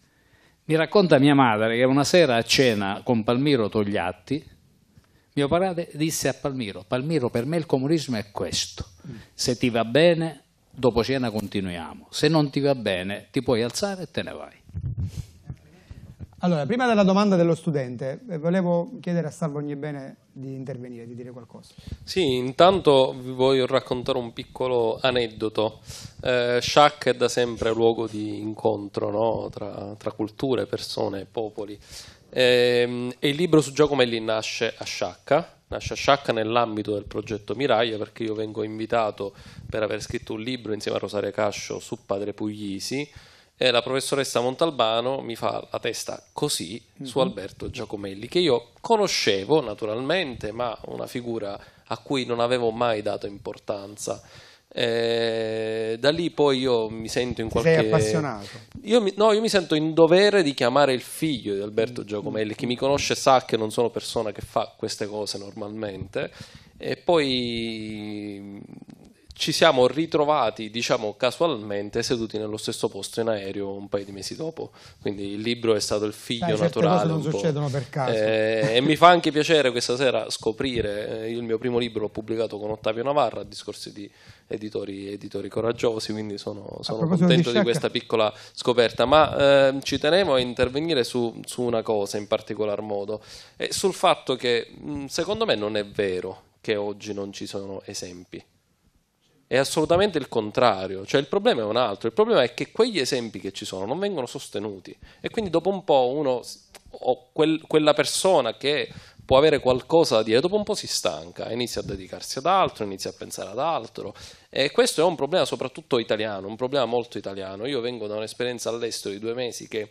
Mi racconta mia madre che una sera a cena con Palmiro Togliatti, mio padre disse a Palmiro, Palmiro per me il comunismo è questo, se ti va bene dopo cena continuiamo, se non ti va bene ti puoi alzare e te ne vai. Allora, prima della domanda dello studente, eh, volevo chiedere a Salvo Ognibene di intervenire, di dire qualcosa. Sì, intanto vi voglio raccontare un piccolo aneddoto. Eh, Shaq è da sempre luogo di incontro no? tra, tra, culture, persone, popoli. Eh, e il libro su Giacomelli nasce a Sciacca, nasce a Sciacca nell'ambito del progetto Miraglia perché io vengo invitato per aver scritto un libro insieme a Rosaria Cascio su Padre Puglisi eh, la professoressa Montalbano mi fa la testa così mm-hmm. su mhm. Alberto Giacomelli, che io conoscevo naturalmente, ma una figura a cui non avevo mai dato importanza. Eh, da lì poi io mi sento in qualche... Sei appassionato? Io mi, no, io mi sento in dovere di chiamare il figlio di Alberto mm, Giacomelli. Mm, Chi mi mm. conosce sa che non sono persona che fa queste cose normalmente. E poi ci siamo ritrovati, diciamo casualmente, seduti nello stesso posto in aereo un paio di mesi dopo. Quindi il libro è stato il figlio Dai, naturale. non succedono per caso. Eh, e mi fa anche piacere questa sera scoprire, eh, il mio primo libro l'ho pubblicato con Ottavio Navarra, Discorsi di editori, editori coraggiosi, quindi sono, sono contento di, di, questa piccola scoperta. Ma eh, ci tenevo a intervenire su, su, una cosa in particolar modo, e eh, sul fatto che mm, secondo me non è vero che oggi non ci sono esempi è assolutamente il contrario, cioè il problema è un altro, il problema è che quegli esempi che ci sono non vengono sostenuti e quindi dopo un po' uno o quel, quella persona che può avere qualcosa da dire, dopo un po' si stanca, inizia a dedicarsi ad altro, inizia a pensare ad altro e questo è un problema soprattutto italiano, un problema molto italiano. Io vengo da un'esperienza all'estero di due mesi che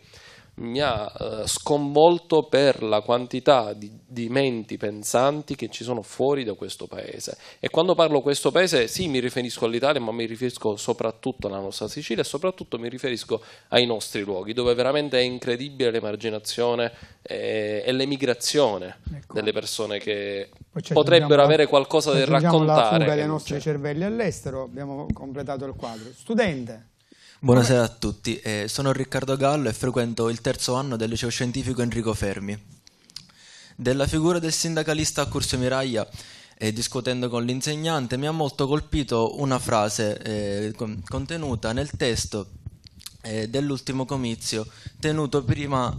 mi ha eh, sconvolto per la quantità di, di, menti pensanti che ci sono fuori da questo paese. E quando parlo questo paese, sì, mi riferisco all'Italia, ma mi riferisco soprattutto alla nostra Sicilia e soprattutto mi riferisco ai nostri luoghi, dove veramente è incredibile l'emarginazione e, eh, e l'emigrazione ecco. delle persone che potrebbero avere qualcosa da raccontare. la fuga dei nostri cervelli all'estero, abbiamo completato il quadro. Studente. Buonasera a tutti, eh, sono Riccardo Gallo e frequento il terzo anno del liceo scientifico Enrico Fermi. Della figura del sindacalista a Curso Miraglia, eh, discutendo con l'insegnante, mi ha molto colpito una frase eh, contenuta nel testo eh, dell'ultimo comizio tenuto prima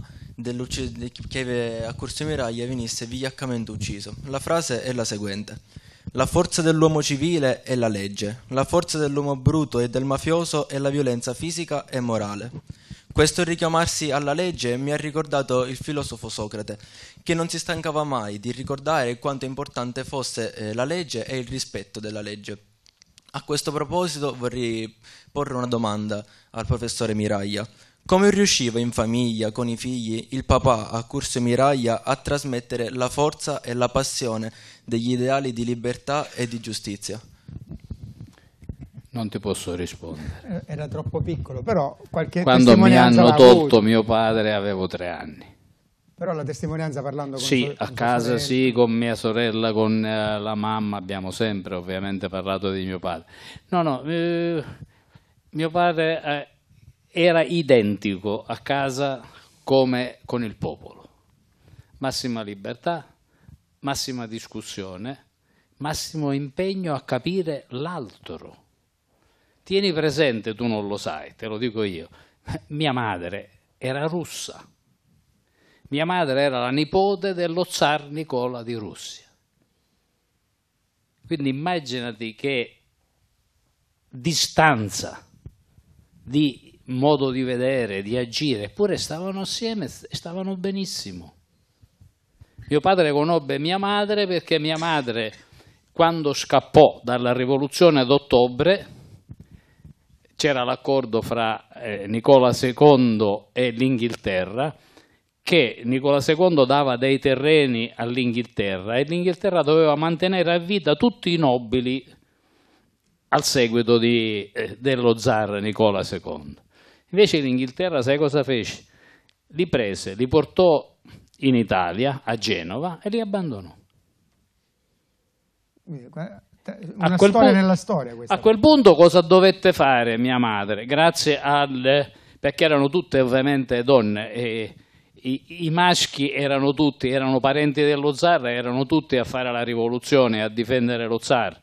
che a Curso Miraglia venisse vigliaccamente ucciso. La frase è la seguente. La forza dell'uomo civile è la legge, la forza dell'uomo bruto e del mafioso è la violenza fisica e morale. Questo richiamarsi alla legge mi ha ricordato il filosofo Socrate, che non si stancava mai di ricordare quanto importante fosse eh, la legge e il rispetto della legge. A questo proposito vorrei porre una domanda al professore Miraglia. Come riusciva in famiglia, con i figli, il papà a Curzio Miraglia a trasmettere la forza e la passione degli ideali di libertà e di giustizia? Non ti posso rispondere. Eh, era troppo piccolo, però qualche Quando mi hanno tolto avuto. mio padre avevo tre anni. Però la testimonianza parlando con Sì, so a con casa sì, con mia sorella, con eh, la mamma abbiamo sempre ovviamente parlato di mio padre. No, no, eh, mio padre eh, era identico a casa come con il popolo. Massima libertà, massima discussione, massimo impegno a capire l'altro. Tieni presente, tu non lo sai, te lo dico io, mia madre era russa. Mia madre era la nipote dello zar Nicola di Russia. Quindi immaginati che distanza di modo di vedere, di agire, eppure stavano assieme, e stavano benissimo. Mio padre conobbe mia madre perché mia madre, quando scappò dalla rivoluzione d'ottobre, c'era l'accordo fra eh, Nicola II e l'Inghilterra che Nicola II dava dei terreni all'Inghilterra e l'Inghilterra doveva mantenere a vita tutti i nobili al seguito di, eh, dello zar Nicola II. Invece l'Inghilterra, sai cosa fece? Li prese, li portò in Italia, a Genova, e li abbandonò. Una a storia punto, nella storia questa. A quel punto cosa dovette fare mia madre? Grazie al... perché erano tutte ovviamente donne e... I, i, maschi erano tutti, erano parenti dello zar, erano tutti a fare la rivoluzione, a difendere lo zar.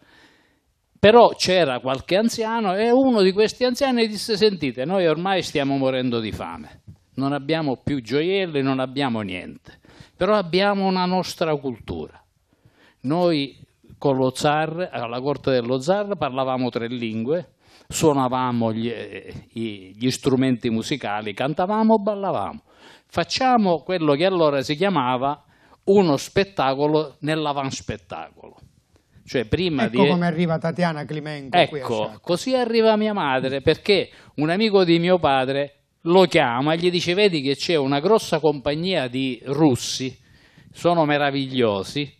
Però c'era qualche anziano e uno di questi anziani disse sentite, noi ormai stiamo morendo di fame non abbiamo più gioielli, non abbiamo niente, però abbiamo una nostra cultura. Noi con lo zar, alla corte dello zar parlavamo tre lingue, suonavamo gli, eh, gli strumenti musicali, cantavamo, ballavamo. Facciamo quello che allora si chiamava uno spettacolo nell'avanspettacolo. Cioè prima ecco di... come arriva Tatiana Climenco. Ecco, così arriva mia madre, perché un amico di mio padre lo chiama e gli dice vedi che c'è una grossa compagnia di russi, sono meravigliosi,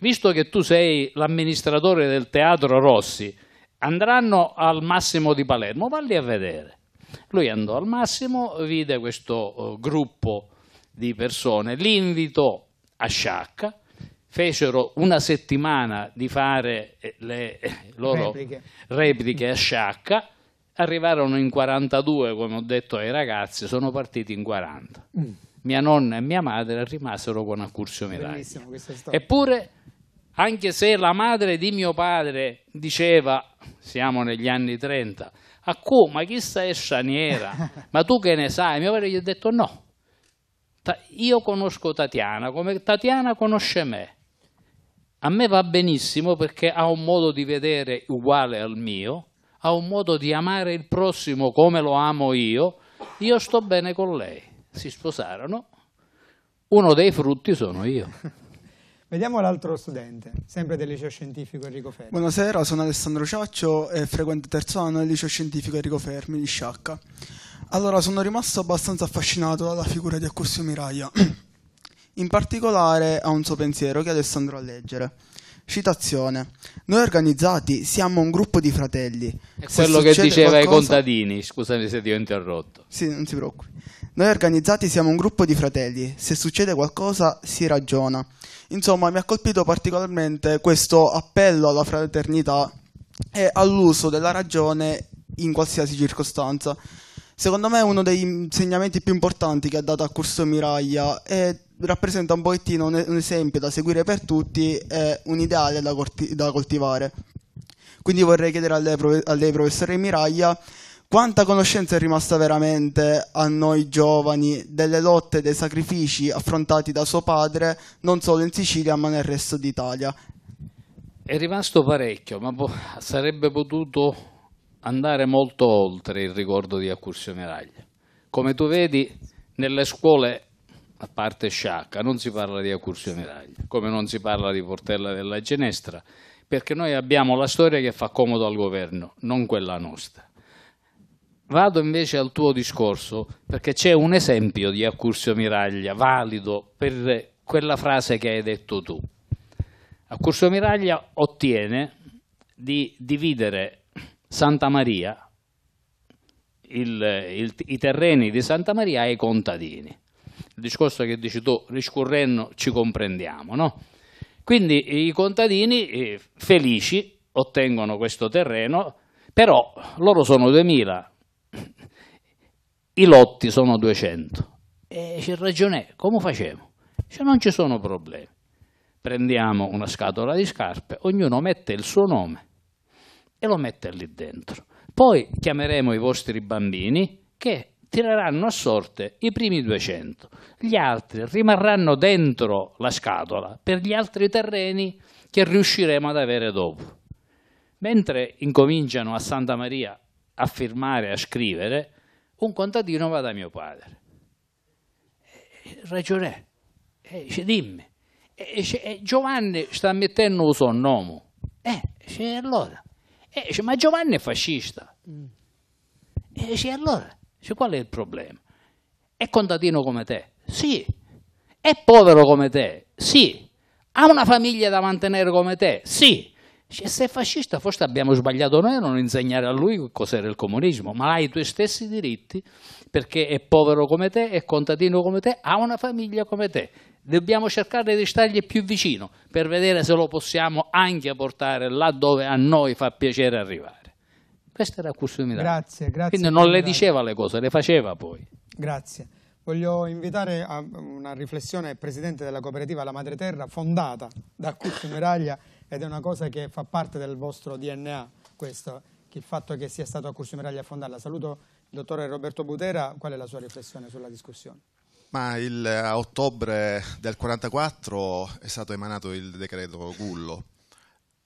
visto che tu sei l'amministratore del teatro Rossi, andranno al Massimo di Palermo, valli a vedere. Lui andò al Massimo, vide questo uh, gruppo di persone, li invitò a Sciacca, fecero una settimana di fare eh, le eh, loro repliche, repliche a Sciacca, arrivarono in 42, come ho detto ai ragazzi, sono partiti in 40. Mm. Mia nonna e mia madre rimasero con Accursio Miraglia. Eppure, anche se la madre di mio padre diceva, siamo negli anni 30, a ah, come, ma chi sei straniera? ma tu che ne sai? Mio padre gli ha detto no. io conosco Tatiana come Tatiana conosce me. A me va benissimo perché ha un modo di vedere uguale al mio, ha un modo di amare il prossimo come lo amo io, io sto bene con lei. Si sposarono, uno dei frutti sono io. Vediamo l'altro studente, sempre del liceo scientifico Enrico Fermi. Buonasera, sono Alessandro Ciaccio e frequento terzo anno del liceo scientifico Enrico Fermi di Sciacca. Allora, sono rimasto abbastanza affascinato dalla figura di Accursio Miraglia, in particolare a un suo pensiero che adesso andrò a leggere. Citazione. Noi organizzati siamo un gruppo di fratelli. È se quello che diceva qualcosa... ai contadini, scusami se ti ho interrotto. Sì, non si preoccupi. Noi organizzati siamo un gruppo di fratelli, se succede qualcosa si ragiona. Insomma, mi ha colpito particolarmente questo appello alla fraternità e all'uso della ragione in qualsiasi circostanza secondo me uno degli insegnamenti più importanti che ha dato a corso Miraglia è rappresenta un pochettino un, esempio da seguire per tutti e un ideale da, corti- da coltivare. Quindi vorrei chiedere alle, prove- alle professore Miraglia quanta conoscenza è rimasta veramente a noi giovani delle lotte e dei sacrifici affrontati da suo padre non solo in Sicilia ma nel resto d'Italia. È rimasto parecchio, ma po- sarebbe potuto andare molto oltre il ricordo di Accursio Raglia. Come tu vedi, nelle scuole, a parte Sciacca, non si parla di Accursio Raglia, come non si parla di Portella della Genestra, perché noi abbiamo la storia che fa comodo al governo, non quella nostra. Vado invece al tuo discorso perché c'è un esempio di Accursio Miraglia valido per quella frase che hai detto tu. Accursio Miraglia ottiene di dividere Santa Maria, il, il, i terreni di Santa Maria ai contadini. Il discorso che dici tu, riscorrendo, ci comprendiamo, no? Quindi i contadini eh, felici ottengono questo terreno, però loro sono 2000, i lotti sono 200. E c'è ragione, come facciamo? Cioè, non ci sono problemi. Prendiamo una scatola di scarpe, ognuno mette il suo nome e lo mette lì dentro. Poi chiameremo i vostri bambini che tireranno a sorte i primi 200. Gli altri rimarranno dentro la scatola per gli altri terreni che riusciremo ad avere dopo. Mentre incominciano a Santa Maria a firmare, a scrivere, un contadino va da mio padre. Eh, ragione, e eh, dice, dimmi, e, eh, Giovanni sta mettendo il suo nome. Eh, allora? E eh, dice, ma Giovanni è fascista. Mm. E dice, allora, dice, qual è il problema? È contadino come te? Sì. È povero come te? Sì. Ha una famiglia da mantenere come te? Sì. Dice, se è fascista forse abbiamo sbagliato noi a non insegnare a lui cos'era il comunismo, ma ha i tuoi stessi diritti perché è povero come te, è contadino come te, ha una famiglia come te. Dobbiamo cercare di stargli più vicino per vedere se lo possiamo anche portare là dove a noi fa piacere arrivare. Questa era customità. Grazie, grazie. Quindi non le diceva le cose, le faceva poi. Grazie. Voglio invitare a una riflessione il presidente della cooperativa La Madre Terra, fondata da Curso Miraglia, ed è una cosa che fa parte del vostro DNA, questo, il fatto che sia stato a Curso Miraglia a fondarla. Saluto il dottore Roberto Butera, qual è la sua riflessione sulla discussione? Ma il, a ottobre del 44 è stato emanato il decreto Gullo.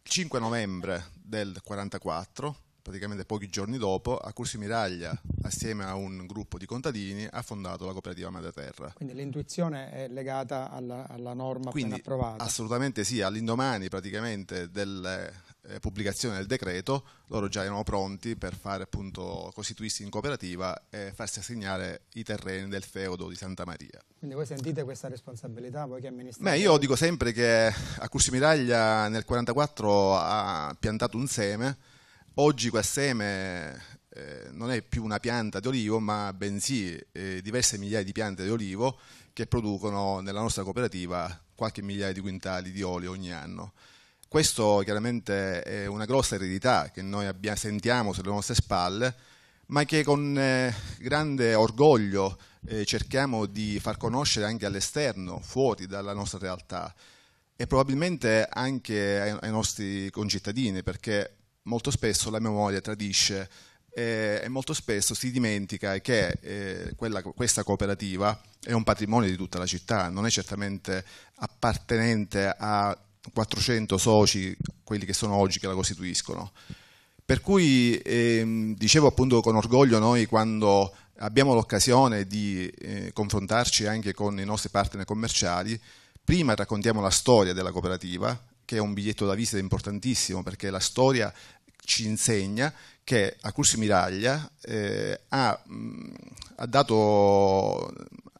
Il 5 novembre del 44, praticamente pochi giorni dopo, a Cursi Miraglia, assieme a un gruppo di contadini, ha fondato la cooperativa Madre Terra. Quindi l'intuizione è legata alla, alla norma Quindi, appena approvata? Assolutamente sì, all'indomani praticamente del, eh, pubblicazione del decreto, loro già erano pronti per fare appunto costituirsi in cooperativa e farsi assegnare i terreni del feudo di Santa Maria. Quindi voi sentite questa responsabilità, voi che amministrate? Beh, io dico sempre che a Cursimiglia nel 1944 ha piantato un seme, oggi quel seme eh, non è più una pianta di olivo, ma bensì eh, diverse migliaia di piante di olivo che producono nella nostra cooperativa qualche migliaia di quintali di olio ogni anno. Questo chiaramente è una grossa eredità che noi abbia, sentiamo sulle nostre spalle, ma che con eh, grande orgoglio eh, cerchiamo di far conoscere anche all'esterno, fuori dalla nostra realtà e probabilmente anche ai, ai nostri concittadini, perché molto spesso la memoria tradisce eh, e molto spesso si dimentica che eh, quella, questa cooperativa è un patrimonio di tutta la città, non è certamente appartenente a 400 soci, quelli che sono oggi che la costituiscono. Per cui ehm, dicevo appunto con orgoglio noi quando abbiamo l'occasione di eh, confrontarci anche con i nostri partner commerciali, prima raccontiamo la storia della cooperativa, che è un biglietto da visita importantissimo perché la storia ci insegna che a Cursi Miraglia eh, ha, mh, ha dato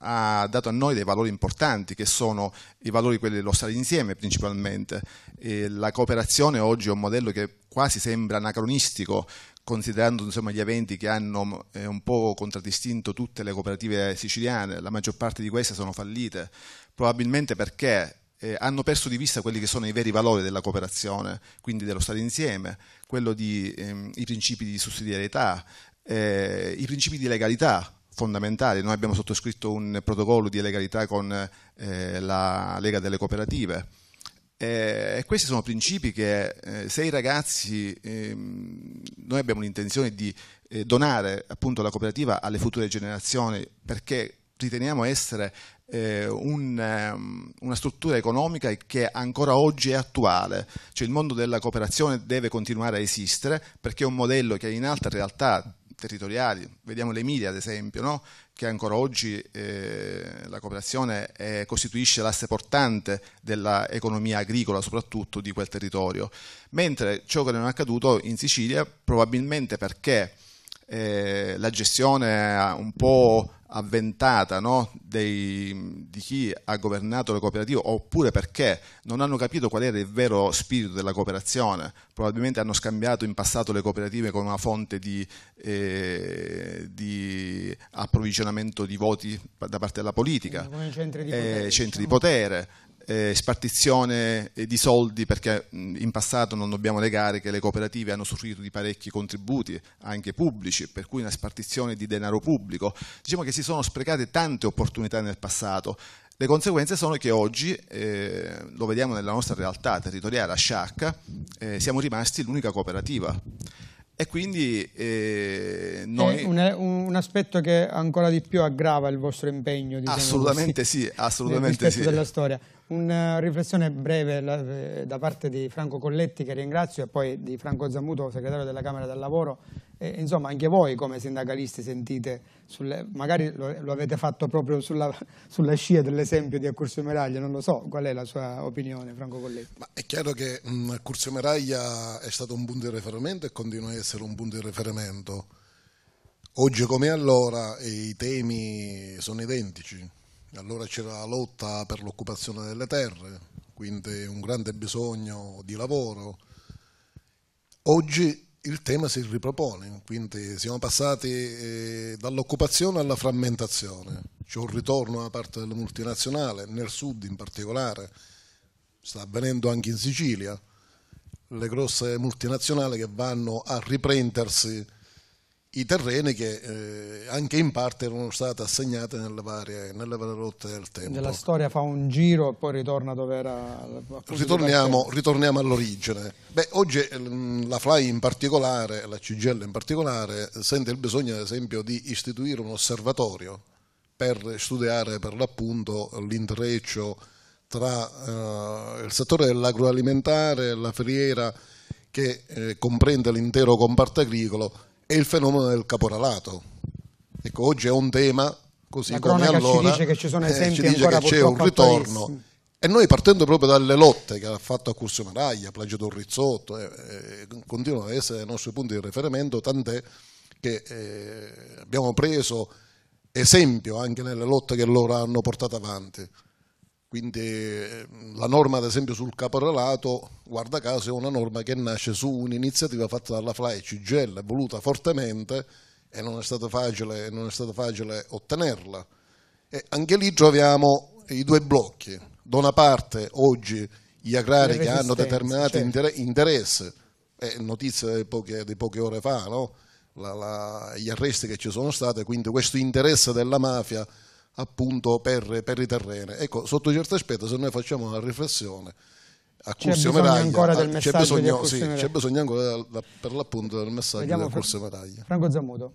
ha dato a noi dei valori importanti, che sono i valori quelli dello stare insieme principalmente. E la cooperazione oggi è un modello che quasi sembra anacronistico, considerando insomma, gli eventi che hanno eh, un po' contraddistinto tutte le cooperative siciliane, la maggior parte di queste sono fallite, probabilmente perché eh, hanno perso di vista quelli che sono i veri valori della cooperazione, quindi dello stare insieme, quello di, ehm, i principi di sussidiarietà, eh, i principi di legalità, fondamentali. Noi abbiamo sottoscritto un protocollo di legalità con eh, la Lega delle Cooperative. e questi sono principi che eh, se i ragazzi, ehm, noi abbiamo l'intenzione di eh, donare appunto la cooperativa alle future generazioni perché riteniamo essere eh, ehm, una struttura economica che ancora oggi è attuale, cioè il mondo della cooperazione deve continuare a esistere perché è un modello che in altre realtà territoriali, vediamo l'Emilia ad esempio, no? che ancora oggi eh, la cooperazione eh, costituisce l'asse portante dell'economia agricola soprattutto di quel territorio, mentre ciò che non è accaduto in Sicilia probabilmente perché eh, la gestione un po' avventata no? Dei, di chi ha governato le cooperative oppure perché non hanno capito qual era il vero spirito della cooperazione. Probabilmente hanno scambiato in passato le cooperative con una fonte di, eh, di approvvigionamento di voti da parte della politica, come centri di eh, potere. Eh, centri di diciamo. potere eh, spartizione eh, di soldi perché in passato non dobbiamo negare che le cooperative hanno usufruito di parecchi contributi anche pubblici per cui una spartizione di denaro pubblico diciamo che si sono sprecate tante opportunità nel passato le conseguenze sono che oggi, eh, lo vediamo nella nostra realtà territoriale a Sciacca, eh, siamo rimasti l'unica cooperativa. E quindi eh, noi... Un, un, aspetto che ancora di più aggrava il vostro impegno. Diciamo assolutamente così, sì, assolutamente sì. della storia. Una riflessione breve eh, da parte di Franco Colletti, che ringrazio, e poi di Franco Zamuto, segretario della Camera del Lavoro. E, insomma, anche voi come sindacalisti sentite, sulle, magari lo, lo, avete fatto proprio sulla, sulla scia dell'esempio di Accursio Meraglia, non lo so, qual è la sua opinione, Franco Colletti? Ma è chiaro che mh, Accursio Meraglia è stato un punto di riferimento e continua a essere un punto di riferimento. Oggi come allora i temi sono identici allora c'era la lotta per l'occupazione delle terre, quindi un grande bisogno di lavoro. Oggi il tema si ripropone, quindi siamo passati eh, dall'occupazione alla frammentazione. C'è un ritorno da parte delle multinazionali, nel sud in particolare, sta avvenendo anche in Sicilia, le grosse multinazionali che vanno a riprendersi i terreni che eh, anche in parte erano stati assegnati nelle varie, nelle varie rotte del tempo. La storia fa un giro e poi ritorna dove era... Ritorniamo, ritorniamo all'origine. oggi ehm, la FLY in particolare, la CGL in particolare, sente il bisogno ad esempio di istituire un osservatorio per studiare per l'appunto l'intreccio tra eh, il settore dell'agroalimentare, la filiera che eh, comprende l'intero comparto agricolo è il fenomeno del caporalato. Ecco, oggi è un tema così La come allora. Ci dice che ci sono esempi eh, ci dice che c'è un ritorno. E noi partendo proprio dalle lotte che ha fatto a Curso Maraglia, Plagio Rizzotto, eh, eh, continuano ad essere i nostri punti di riferimento, tant'è che eh, abbiamo preso esempio anche nelle lotte che loro hanno portato avanti. Quindi ehm, la norma, ad esempio, sul caporalato, guarda caso, è una norma che nasce su un'iniziativa fatta dalla FLAE CGL, voluta fortemente e non è stato facile, non è stato facile ottenerla. E anche lì troviamo i due blocchi. Da una parte oggi gli agrari che hanno determinati certo. interessi, è notizia di poche, di poche, ore fa, no? la, la, gli arresti che ci sono stati, quindi questo interesse della mafia appunto per, per i terreni. Ecco, sotto un certo aspetto, se noi facciamo una riflessione, a Cursio Meraglia c'è bisogno, sì, c'è bisogno ancora da, per l'appunto del messaggio Vediamo, di Cursio Meraglia. Franco Zamuto,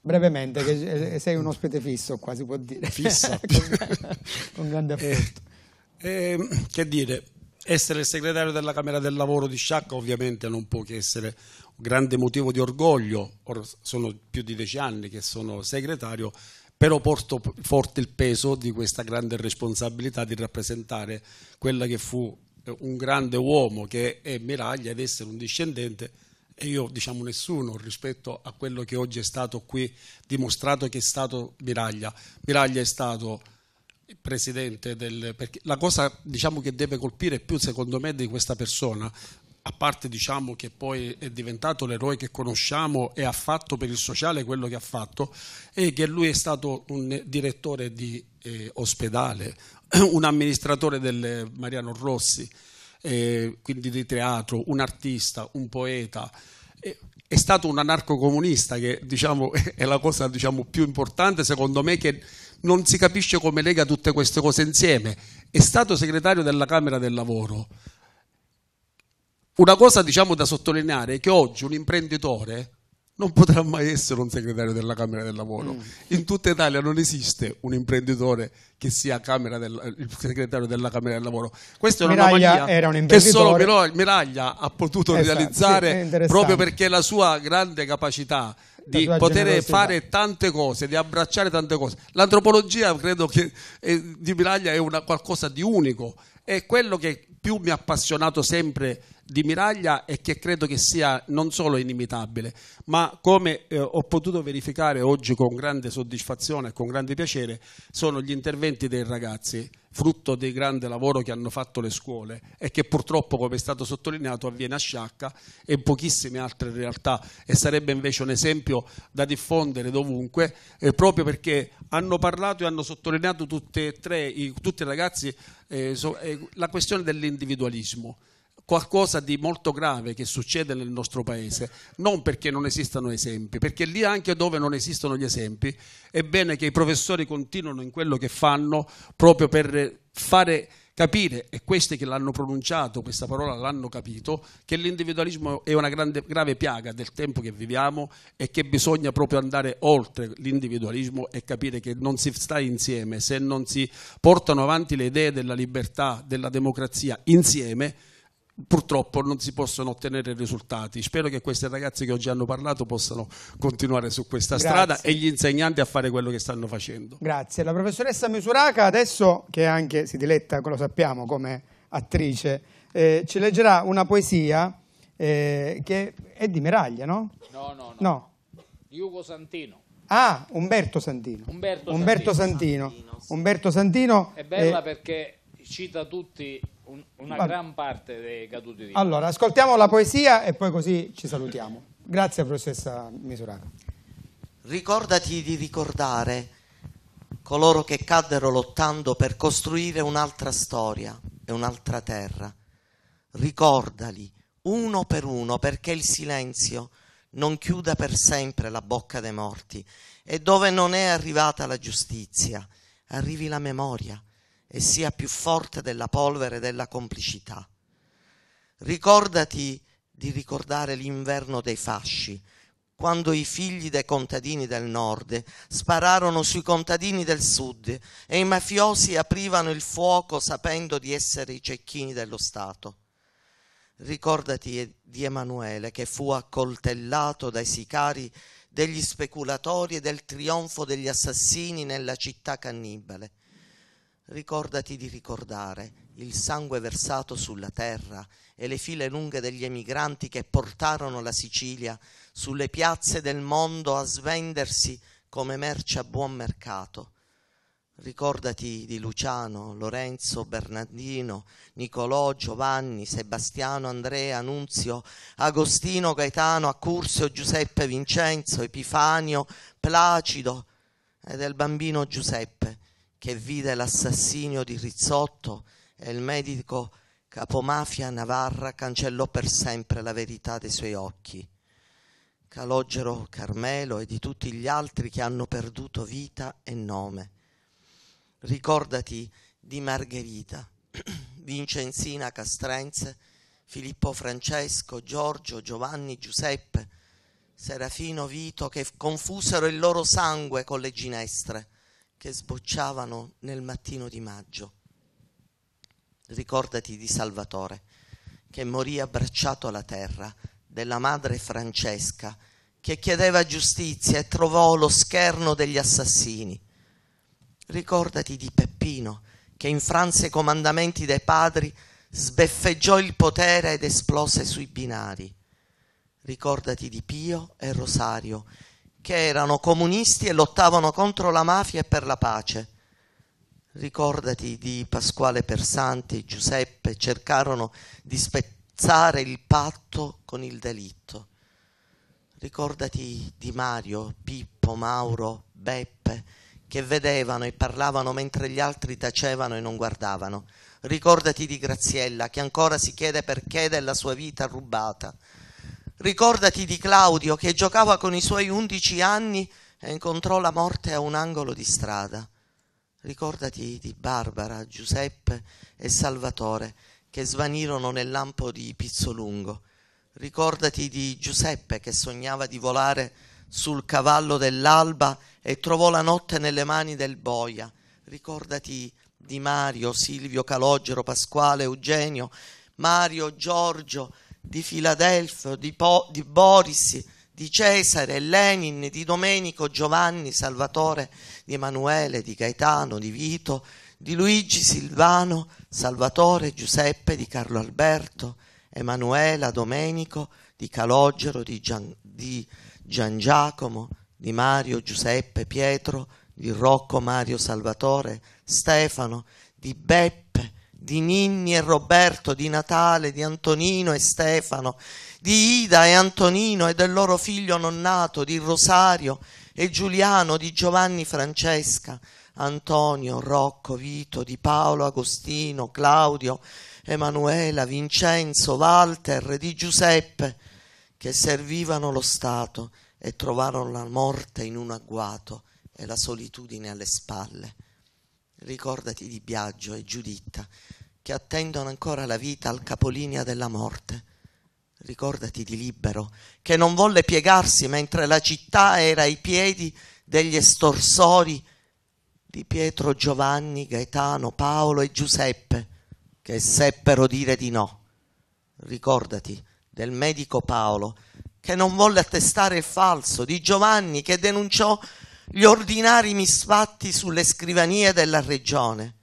brevemente, che sei un ospite fisso qua, si può dire. Fissa. con grande eh, affetto. Eh, eh, che dire, essere segretario della Camera del Lavoro di Sciacca ovviamente non può che essere un grande motivo di orgoglio, Or, sono più di dieci anni che sono segretario, però porto forte il peso di questa grande responsabilità di rappresentare quella che fu eh, un grande uomo che è Miraglia ed essere un discendente e io diciamo nessuno rispetto a quello che oggi è stato qui dimostrato che è stato Miraglia. Miraglia è stato il presidente del... perché la cosa diciamo che deve colpire più secondo me di questa persona a parte diciamo che poi è diventato l'eroe che conosciamo e ha fatto per il sociale quello che ha fatto, è che lui è stato un direttore di eh, ospedale, un amministratore del Mariano Rossi, eh, quindi di teatro, un artista, un poeta. è stato un anarcocomunista che diciamo, è la cosa diciamo, più importante secondo me che non si capisce come lega tutte queste cose insieme. È stato segretario della Camera del Lavoro, una cosa diciamo da sottolineare è che oggi un imprenditore non potrà mai essere un segretario della Camera del Lavoro. Mm. In tutta Italia non esiste un imprenditore che sia del, il segretario della Camera del Lavoro. Questa è una mania un che solo però, Miraglia ha potuto esatto, realizzare sì, proprio perché la sua grande capacità di poter fare tante cose, di abbracciare tante cose. L'antropologia credo che eh, di Miraglia è una, qualcosa di unico, è quello che più mi ha appassionato sempre di Miraglia e che credo che sia non solo inimitabile, ma come eh, ho potuto verificare oggi con grande soddisfazione e con grande piacere, sono gli interventi dei ragazzi, frutto del grande lavoro che hanno fatto le scuole e che purtroppo, come è stato sottolineato, avviene a Sciacca e in pochissime altre realtà e sarebbe invece un esempio da diffondere dovunque, eh, proprio perché hanno parlato e hanno sottolineato tutte e tre, i, tutti i ragazzi, eh, so, eh, la questione dell'individualismo qualcosa di molto grave che succede nel nostro paese, non perché non esistano esempi, perché lì anche dove non esistono gli esempi è bene che i professori continuino in quello che fanno proprio per fare capire, e questi che l'hanno pronunciato, questa parola l'hanno capito, che l'individualismo è una grande, grave piaga del tempo che viviamo e che bisogna proprio andare oltre l'individualismo e capire che non si sta insieme, se non si portano avanti le idee della libertà, della democrazia insieme, purtroppo non si possono ottenere risultati. Spero che questi ragazzi che oggi hanno parlato possano continuare su questa Grazie. strada e gli insegnanti a fare quello che stanno facendo. Grazie. La professoressa Misuraca adesso, che anche si diletta, lo sappiamo, come attrice, eh, ci leggerà una poesia eh, che è di Meraglia, no? No, no, no. no. Ugo Santino. Ah, Umberto Santino. Umberto, Umberto Santino. Santino. Santino. Umberto Santino. È bella eh, perché cita tutti un, una Va. gran parte dei caduti di Allora, ascoltiamo la poesia e poi così ci salutiamo. Grazie professoressa Misurata. Ricordati di ricordare coloro che caddero lottando per costruire un'altra storia e un'altra terra. Ricordali uno per uno perché il silenzio non chiuda per sempre la bocca dei morti e dove non è arrivata la giustizia arrivi la memoria e sia più forte della polvere e della complicità. Ricordati di ricordare l'inverno dei fasci, quando i figli dei contadini del nord spararono sui contadini del sud e i mafiosi aprivano il fuoco sapendo di essere i cecchini dello Stato. Ricordati di Emanuele che fu accoltellato dai sicari degli speculatori e del trionfo degli assassini nella città cannibale ricordati di ricordare il sangue versato sulla terra e le file lunghe degli emigranti che portarono la Sicilia sulle piazze del mondo a svendersi come merce a buon mercato. Ricordati di Luciano, Lorenzo, Bernardino, Nicolò, Giovanni, Sebastiano, Andrea, Nunzio, Agostino, Gaetano, Accursio, Giuseppe, Vincenzo, Epifanio, Placido e del bambino Giuseppe che vide l'assassinio di Rizzotto e il medico capomafia Navarra cancellò per sempre la verità dei suoi occhi. Calogero Carmelo e di tutti gli altri che hanno perduto vita e nome. Ricordati di Margherita, Vincenzina Castrense, Filippo Francesco, Giorgio, Giovanni, Giuseppe, Serafino Vito che confusero il loro sangue con le ginestre che sbocciavano nel mattino di maggio. Ricordati di Salvatore, che morì abbracciato alla terra, della madre Francesca, che chiedeva giustizia e trovò lo scherno degli assassini. Ricordati di Peppino, che infranse i comandamenti dei padri, sbeffeggiò il potere ed esplose sui binari. Ricordati di Pio e Rosario, che erano comunisti e lottavano contro la mafia e per la pace. Ricordati di Pasquale Persanti, Giuseppe, cercarono di spezzare il patto con il delitto. Ricordati di Mario, Pippo, Mauro, Beppe, che vedevano e parlavano mentre gli altri tacevano e non guardavano. Ricordati di Graziella, che ancora si chiede perché della sua vita rubata. Ricordati di Claudio che giocava con i suoi undici anni e incontrò la morte a un angolo di strada. Ricordati di Barbara, Giuseppe e Salvatore che svanirono nel lampo di Pizzolungo. Ricordati di Giuseppe che sognava di volare sul cavallo dell'alba e trovò la notte nelle mani del boia. Ricordati di Mario, Silvio, Calogero, Pasquale, Eugenio, Mario, Giorgio, di Filadelfo, di, po- di Boris, di Cesare, Lenin, di Domenico, Giovanni, Salvatore, di Emanuele, di Gaetano, di Vito, di Luigi, Silvano, Salvatore, Giuseppe, di Carlo Alberto, Emanuela, Domenico, di Calogero, di Gian, di Gian Giacomo, di Mario, Giuseppe, Pietro, di Rocco, Mario, Salvatore, Stefano, di Beppe, di Ninni e Roberto, di Natale, di Antonino e Stefano, di Ida e Antonino e del loro figlio nonnato, di Rosario e Giuliano, di Giovanni Francesca, Antonio, Rocco, Vito, di Paolo, Agostino, Claudio, Emanuela, Vincenzo, Walter, di Giuseppe, che servivano lo Stato e trovarono la morte in un agguato e la solitudine alle spalle. Ricordati di Biagio e Giuditta, che attendono ancora la vita al capolinea della morte. Ricordati di Libero, che non volle piegarsi mentre la città era ai piedi degli estorsori di Pietro, Giovanni, Gaetano, Paolo e Giuseppe, che seppero dire di no. Ricordati del medico Paolo, che non volle attestare il falso, di Giovanni, che denunciò gli ordinari misfatti sulle scrivanie della regione.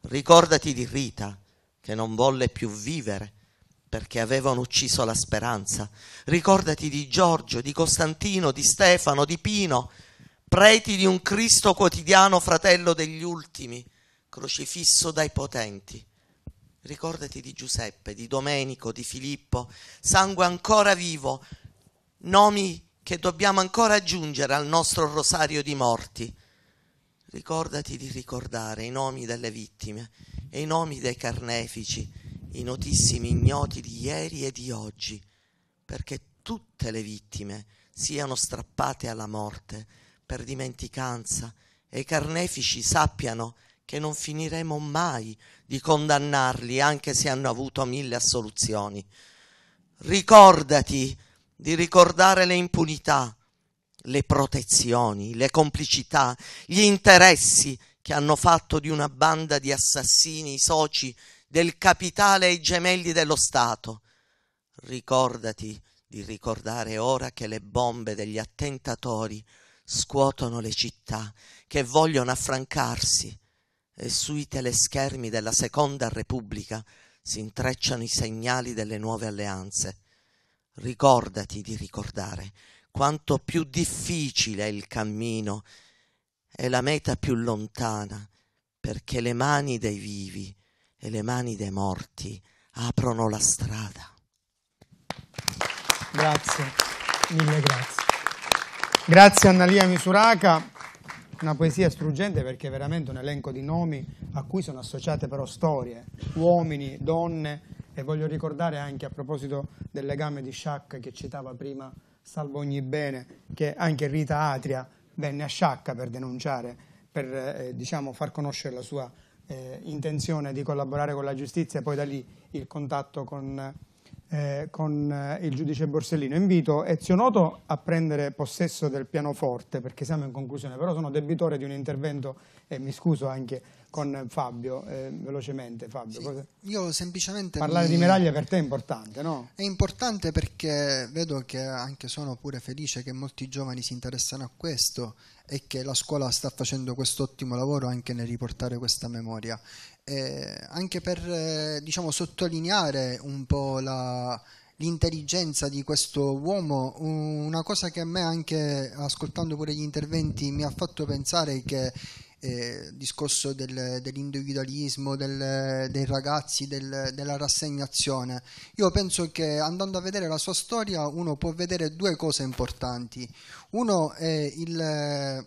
Ricordati di Rita, che non volle più vivere perché avevano ucciso la speranza. Ricordati di Giorgio, di Costantino, di Stefano, di Pino, preti di un Cristo quotidiano fratello degli ultimi, crocifisso dai potenti. Ricordati di Giuseppe, di Domenico, di Filippo, sangue ancora vivo, nomi che dobbiamo ancora aggiungere al nostro rosario di morti. Ricordati di ricordare i nomi delle vittime e i nomi dei carnefici, i notissimi ignoti di ieri e di oggi, perché tutte le vittime siano strappate alla morte per dimenticanza e i carnefici sappiano che non finiremo mai di condannarli anche se hanno avuto mille assoluzioni. Ricordati di ricordare le impunità, le protezioni, le complicità, gli interessi che hanno fatto di una banda di assassini i soci del capitale e i gemelli dello Stato. Ricordati di ricordare ora che le bombe degli attentatori scuotono le città che vogliono affrancarsi e sui teleschermi della Seconda Repubblica si intrecciano i segnali delle nuove alleanze ricordati di ricordare quanto più difficile è il cammino e la meta più lontana, perché le mani dei vivi e le mani dei morti aprono la strada. Grazie, mille grazie. Grazie Annalia Misuraca, una poesia struggente perché è veramente un elenco di nomi a cui sono associate però storie, uomini, donne, e voglio ricordare anche a proposito del legame di Sciacca che citava prima Salvo ogni bene, che anche Rita Atria venne a Sciacca per denunciare, per eh, diciamo, far conoscere la sua eh, intenzione di collaborare con la giustizia, e poi da lì il contatto con, eh, con eh, il giudice Borsellino. Invito Ezio Noto a prendere possesso del pianoforte, perché siamo in conclusione, però sono debitore di un intervento e mi scuso anche con Fabio, eh, velocemente Fabio. Sì, io semplicemente... Parlare mi... di medaglia per te è importante, no? È importante perché vedo che anche sono pure felice che molti giovani si interessano a questo e che la scuola sta facendo questo ottimo lavoro anche nel riportare questa memoria. Eh, anche per eh, diciamo, sottolineare un po' la, l'intelligenza di questo uomo, una cosa che a me anche ascoltando pure gli interventi mi ha fatto pensare che eh, discorso del, dell'individualismo, del, dei ragazzi, del, della rassegnazione. Io penso che andando a vedere la sua storia uno può vedere due cose importanti. Uno è il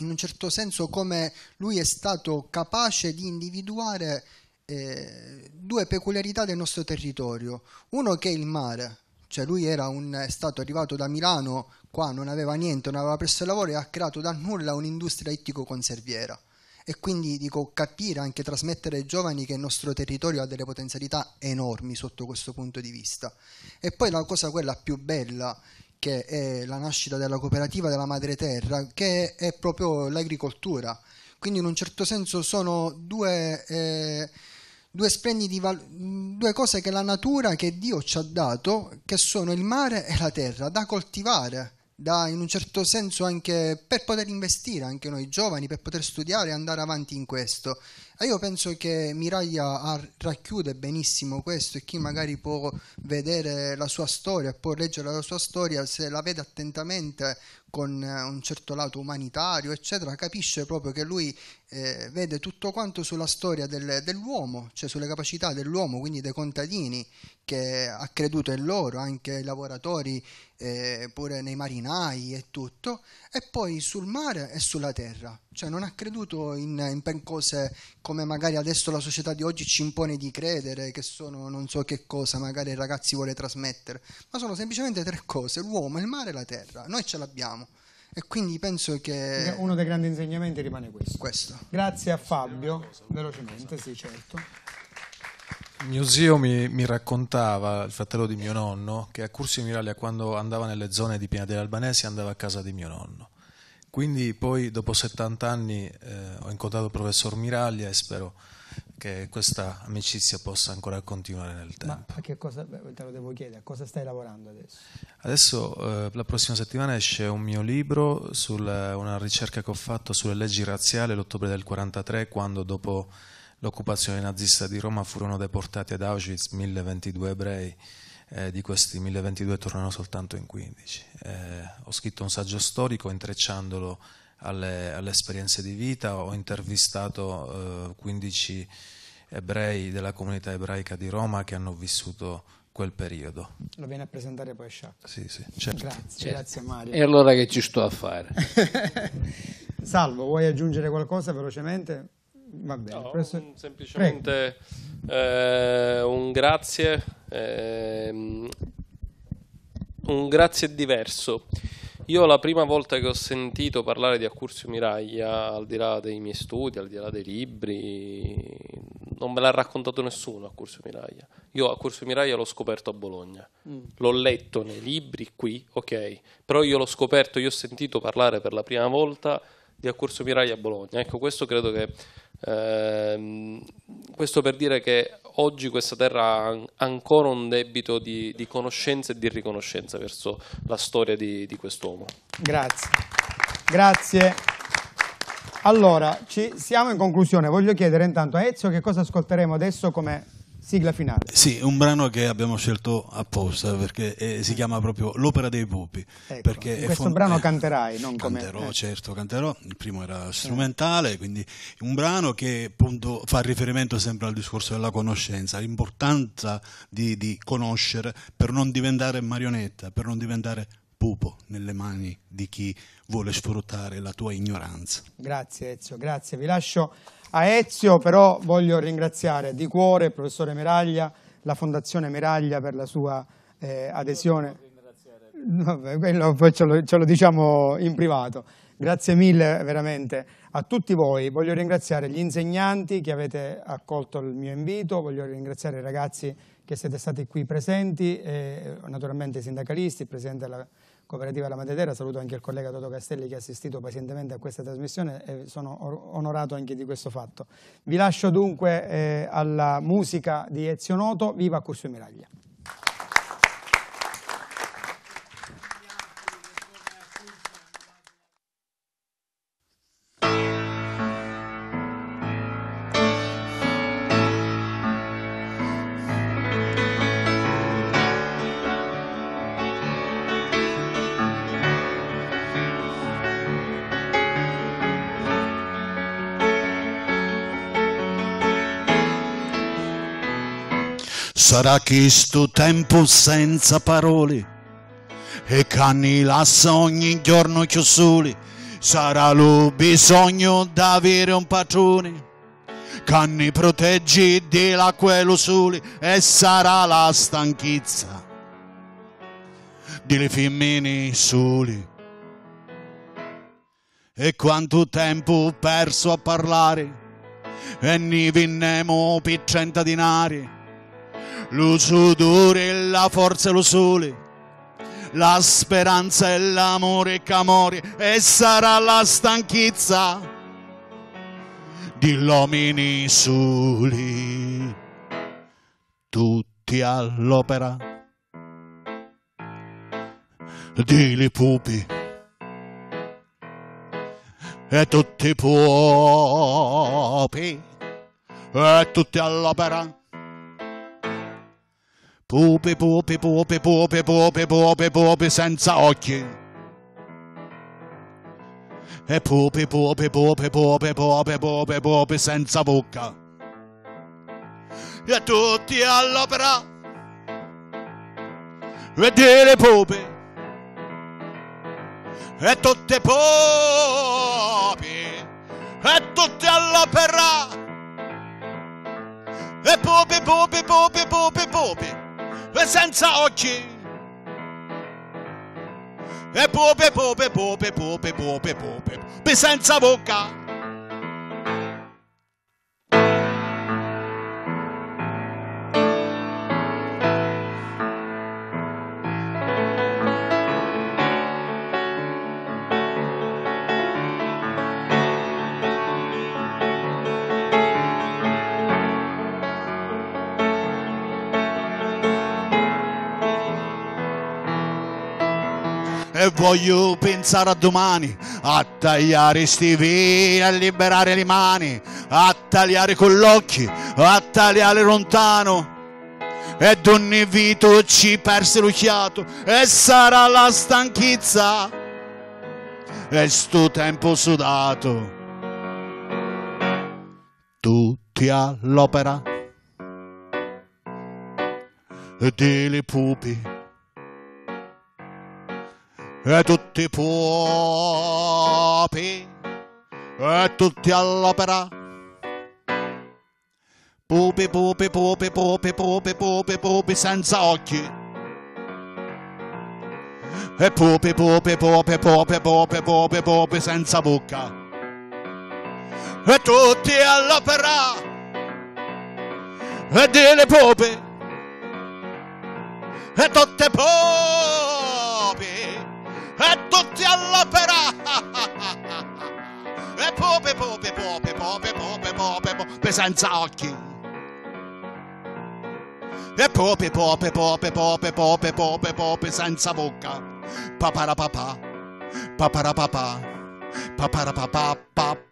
in un certo senso come lui è stato capace di individuare eh, due peculiarità del nostro territorio. Uno che è il mare, cioè lui un, è stato arrivato da Milano Qua non aveva niente, non aveva presso il lavoro e ha creato da nulla un'industria ittico-conserviera. E quindi dico capire, anche trasmettere ai giovani che il nostro territorio ha delle potenzialità enormi sotto questo punto di vista. E poi la cosa quella più bella che è la nascita della cooperativa della madre terra, che è proprio l'agricoltura. Quindi in un certo senso sono due, eh, due splendidi val- due cose che la natura, che Dio ci ha dato, che sono il mare e la terra, da coltivare da in un certo senso anche per poter investire anche noi giovani, per poter studiare e andare avanti in questo. E io penso che Miraglia racchiude benissimo questo e chi magari può vedere la sua storia, può leggere la sua storia, se la vede attentamente con eh, un certo lato umanitario, eccetera, capisce proprio che lui eh, vede tutto quanto sulla storia del, dell'uomo, cioè sulle capacità dell'uomo, quindi dei contadini che ha creduto in loro, anche i lavoratori, eh, pure nei marinai e tutto, e poi sul mare e sulla terra, cioè non ha creduto in, in cose come magari adesso la società di oggi ci impone di credere, che sono non so che cosa magari i ragazzi vuole trasmettere, ma sono semplicemente tre cose, l'uomo, il mare e la terra, noi ce l'abbiamo e quindi penso che... Uno dei grandi insegnamenti rimane questo. questo. Grazie a Fabio, velocemente, sì certo. Mio zio mi, mi, raccontava, il fratello di mio nonno, che a Cursio Miralia quando andava nelle zone di Piana degli andava a casa di mio nonno. Quindi poi dopo 70 anni eh, ho incontrato il professor Miraglia e spero che questa amicizia possa ancora continuare nel tempo. Ma cosa, te lo devo chiedere, a cosa stai lavorando adesso? Adesso eh, la prossima settimana esce un mio libro su una ricerca che ho fatto sulle leggi razziali l'ottobre del 1943, quando dopo l'occupazione nazista di Roma furono deportati ad Auschwitz 1022 ebrei. Eh, di questi 1022 tornano soltanto in 15. Eh, ho scritto un saggio storico intrecciandolo alle, alle esperienze di vita, ho intervistato eh, 15 ebrei della comunità ebraica di Roma che hanno vissuto quel periodo. Lo viene a presentare poi Sciacca. Sì, sì, certo. Grazie, certo. grazie Mario. E allora che ci sto a fare? Salvo, vuoi aggiungere qualcosa velocemente? Va bene. No, Professor... Semplicemente eh, un grazie, eh, un grazie diverso. Io la prima volta che ho sentito parlare di Accursio Miraglia, al di là dei miei studi, al di là dei libri, non me l'ha raccontato nessuno Accursio Miraglia. Io Accursio Miraglia l'ho scoperto a Bologna, mm. l'ho letto nei libri qui, ok, però io l'ho scoperto, io ho sentito parlare per la prima volta di Accurso Mirai a Bologna. Ecco, questo credo che eh, questo per dire che oggi questa terra ha ancora un debito di, di conoscenza e di riconoscenza verso la storia di, di quest'uomo. Grazie. Grazie. Allora, ci siamo in conclusione. Voglio chiedere intanto a Ezio che cosa ascolteremo adesso come sigla finale. Sì, un brano che abbiamo scelto apposta perché eh, si chiama proprio L'opera dei pupi. Ecco, questo fond- brano eh, canterai, non come... Canterò, eh. certo, canterò. Il primo era strumentale, quindi un brano che appunto fa riferimento sempre al discorso della conoscenza, l'importanza di, di conoscere per non diventare marionetta, per non diventare pupo nelle mani di chi vuole sfruttare la tua ignoranza. Grazie Ezio, grazie. Vi lascio a Ezio però voglio ringraziare di cuore il professore Meraglia, la Fondazione Meraglia per la sua eh, adesione. Vabbè, quello poi ce lo, ce lo diciamo in privato. Grazie mille veramente a tutti voi. Voglio ringraziare gli insegnanti che avete accolto il mio invito, voglio ringraziare i ragazzi che siete stati qui presenti, e, naturalmente i sindacalisti, il Presidente della Fondazione. Cooperativa La Matetera, saluto anche il collega Toto Castelli che ha assistito pazientemente a questa trasmissione e sono onorato anche di questo fatto. Vi lascio dunque eh, alla musica di Ezio Noto, viva Curso Miraglia. Sarà che sto tempo senza parole e cani lasso ogni giorno più soli. Sarà lo bisogno d'avere un patrone. Canni proteggi dell'acqua e lo sole e sarà la stanchezza delle femmine soli. E quanto tempo ho perso a parlare e ne vinnemmo per centa dinari lo sudore e la forza e lo sole, la speranza e l'amore camore e sarà la stanchezza di uomini soli, tutti all'opera di pupi e tutti i pupi e tutti all'opera Pupe, pupe, pupe, pupe, pupe, pupe, pupe senza occhi. E pupe, pupe, pupe, pupe, pupe, pupe, pupe senza bocca. E tutti all'opera. Vedere pupe. E tutte pupe. E tutte all'opera. E pupe, pupe, pupe, pupe, pupe e senza occhi. E pope, pope, pope, pope, pope, pope, pope, senza bocca. voglio pensare a domani, a tagliare sti vini, a liberare le mani, a tagliare con l'occhio, a tagliare lontano. Ed ogni vito ci perse l'occhiato e sarà la stanchezza e sto tempo sudato. Tutti all'opera e delle pupi e tutti i puopi e tutti all'opera pupi pupi pupi pupi pupi pupi pupi senza occhi e pupi pupi pupi pupi pupi pupi pupi senza bocca e tutti all'opera e delle pupi e tutte pupi e tutti all'opera! E pope, pope, pope, pope, pope, pope, pope, senza occhi! E pope, pope, pope, pope, pope, pope, pope, senza bocca! Papara papà, papara papà, papà.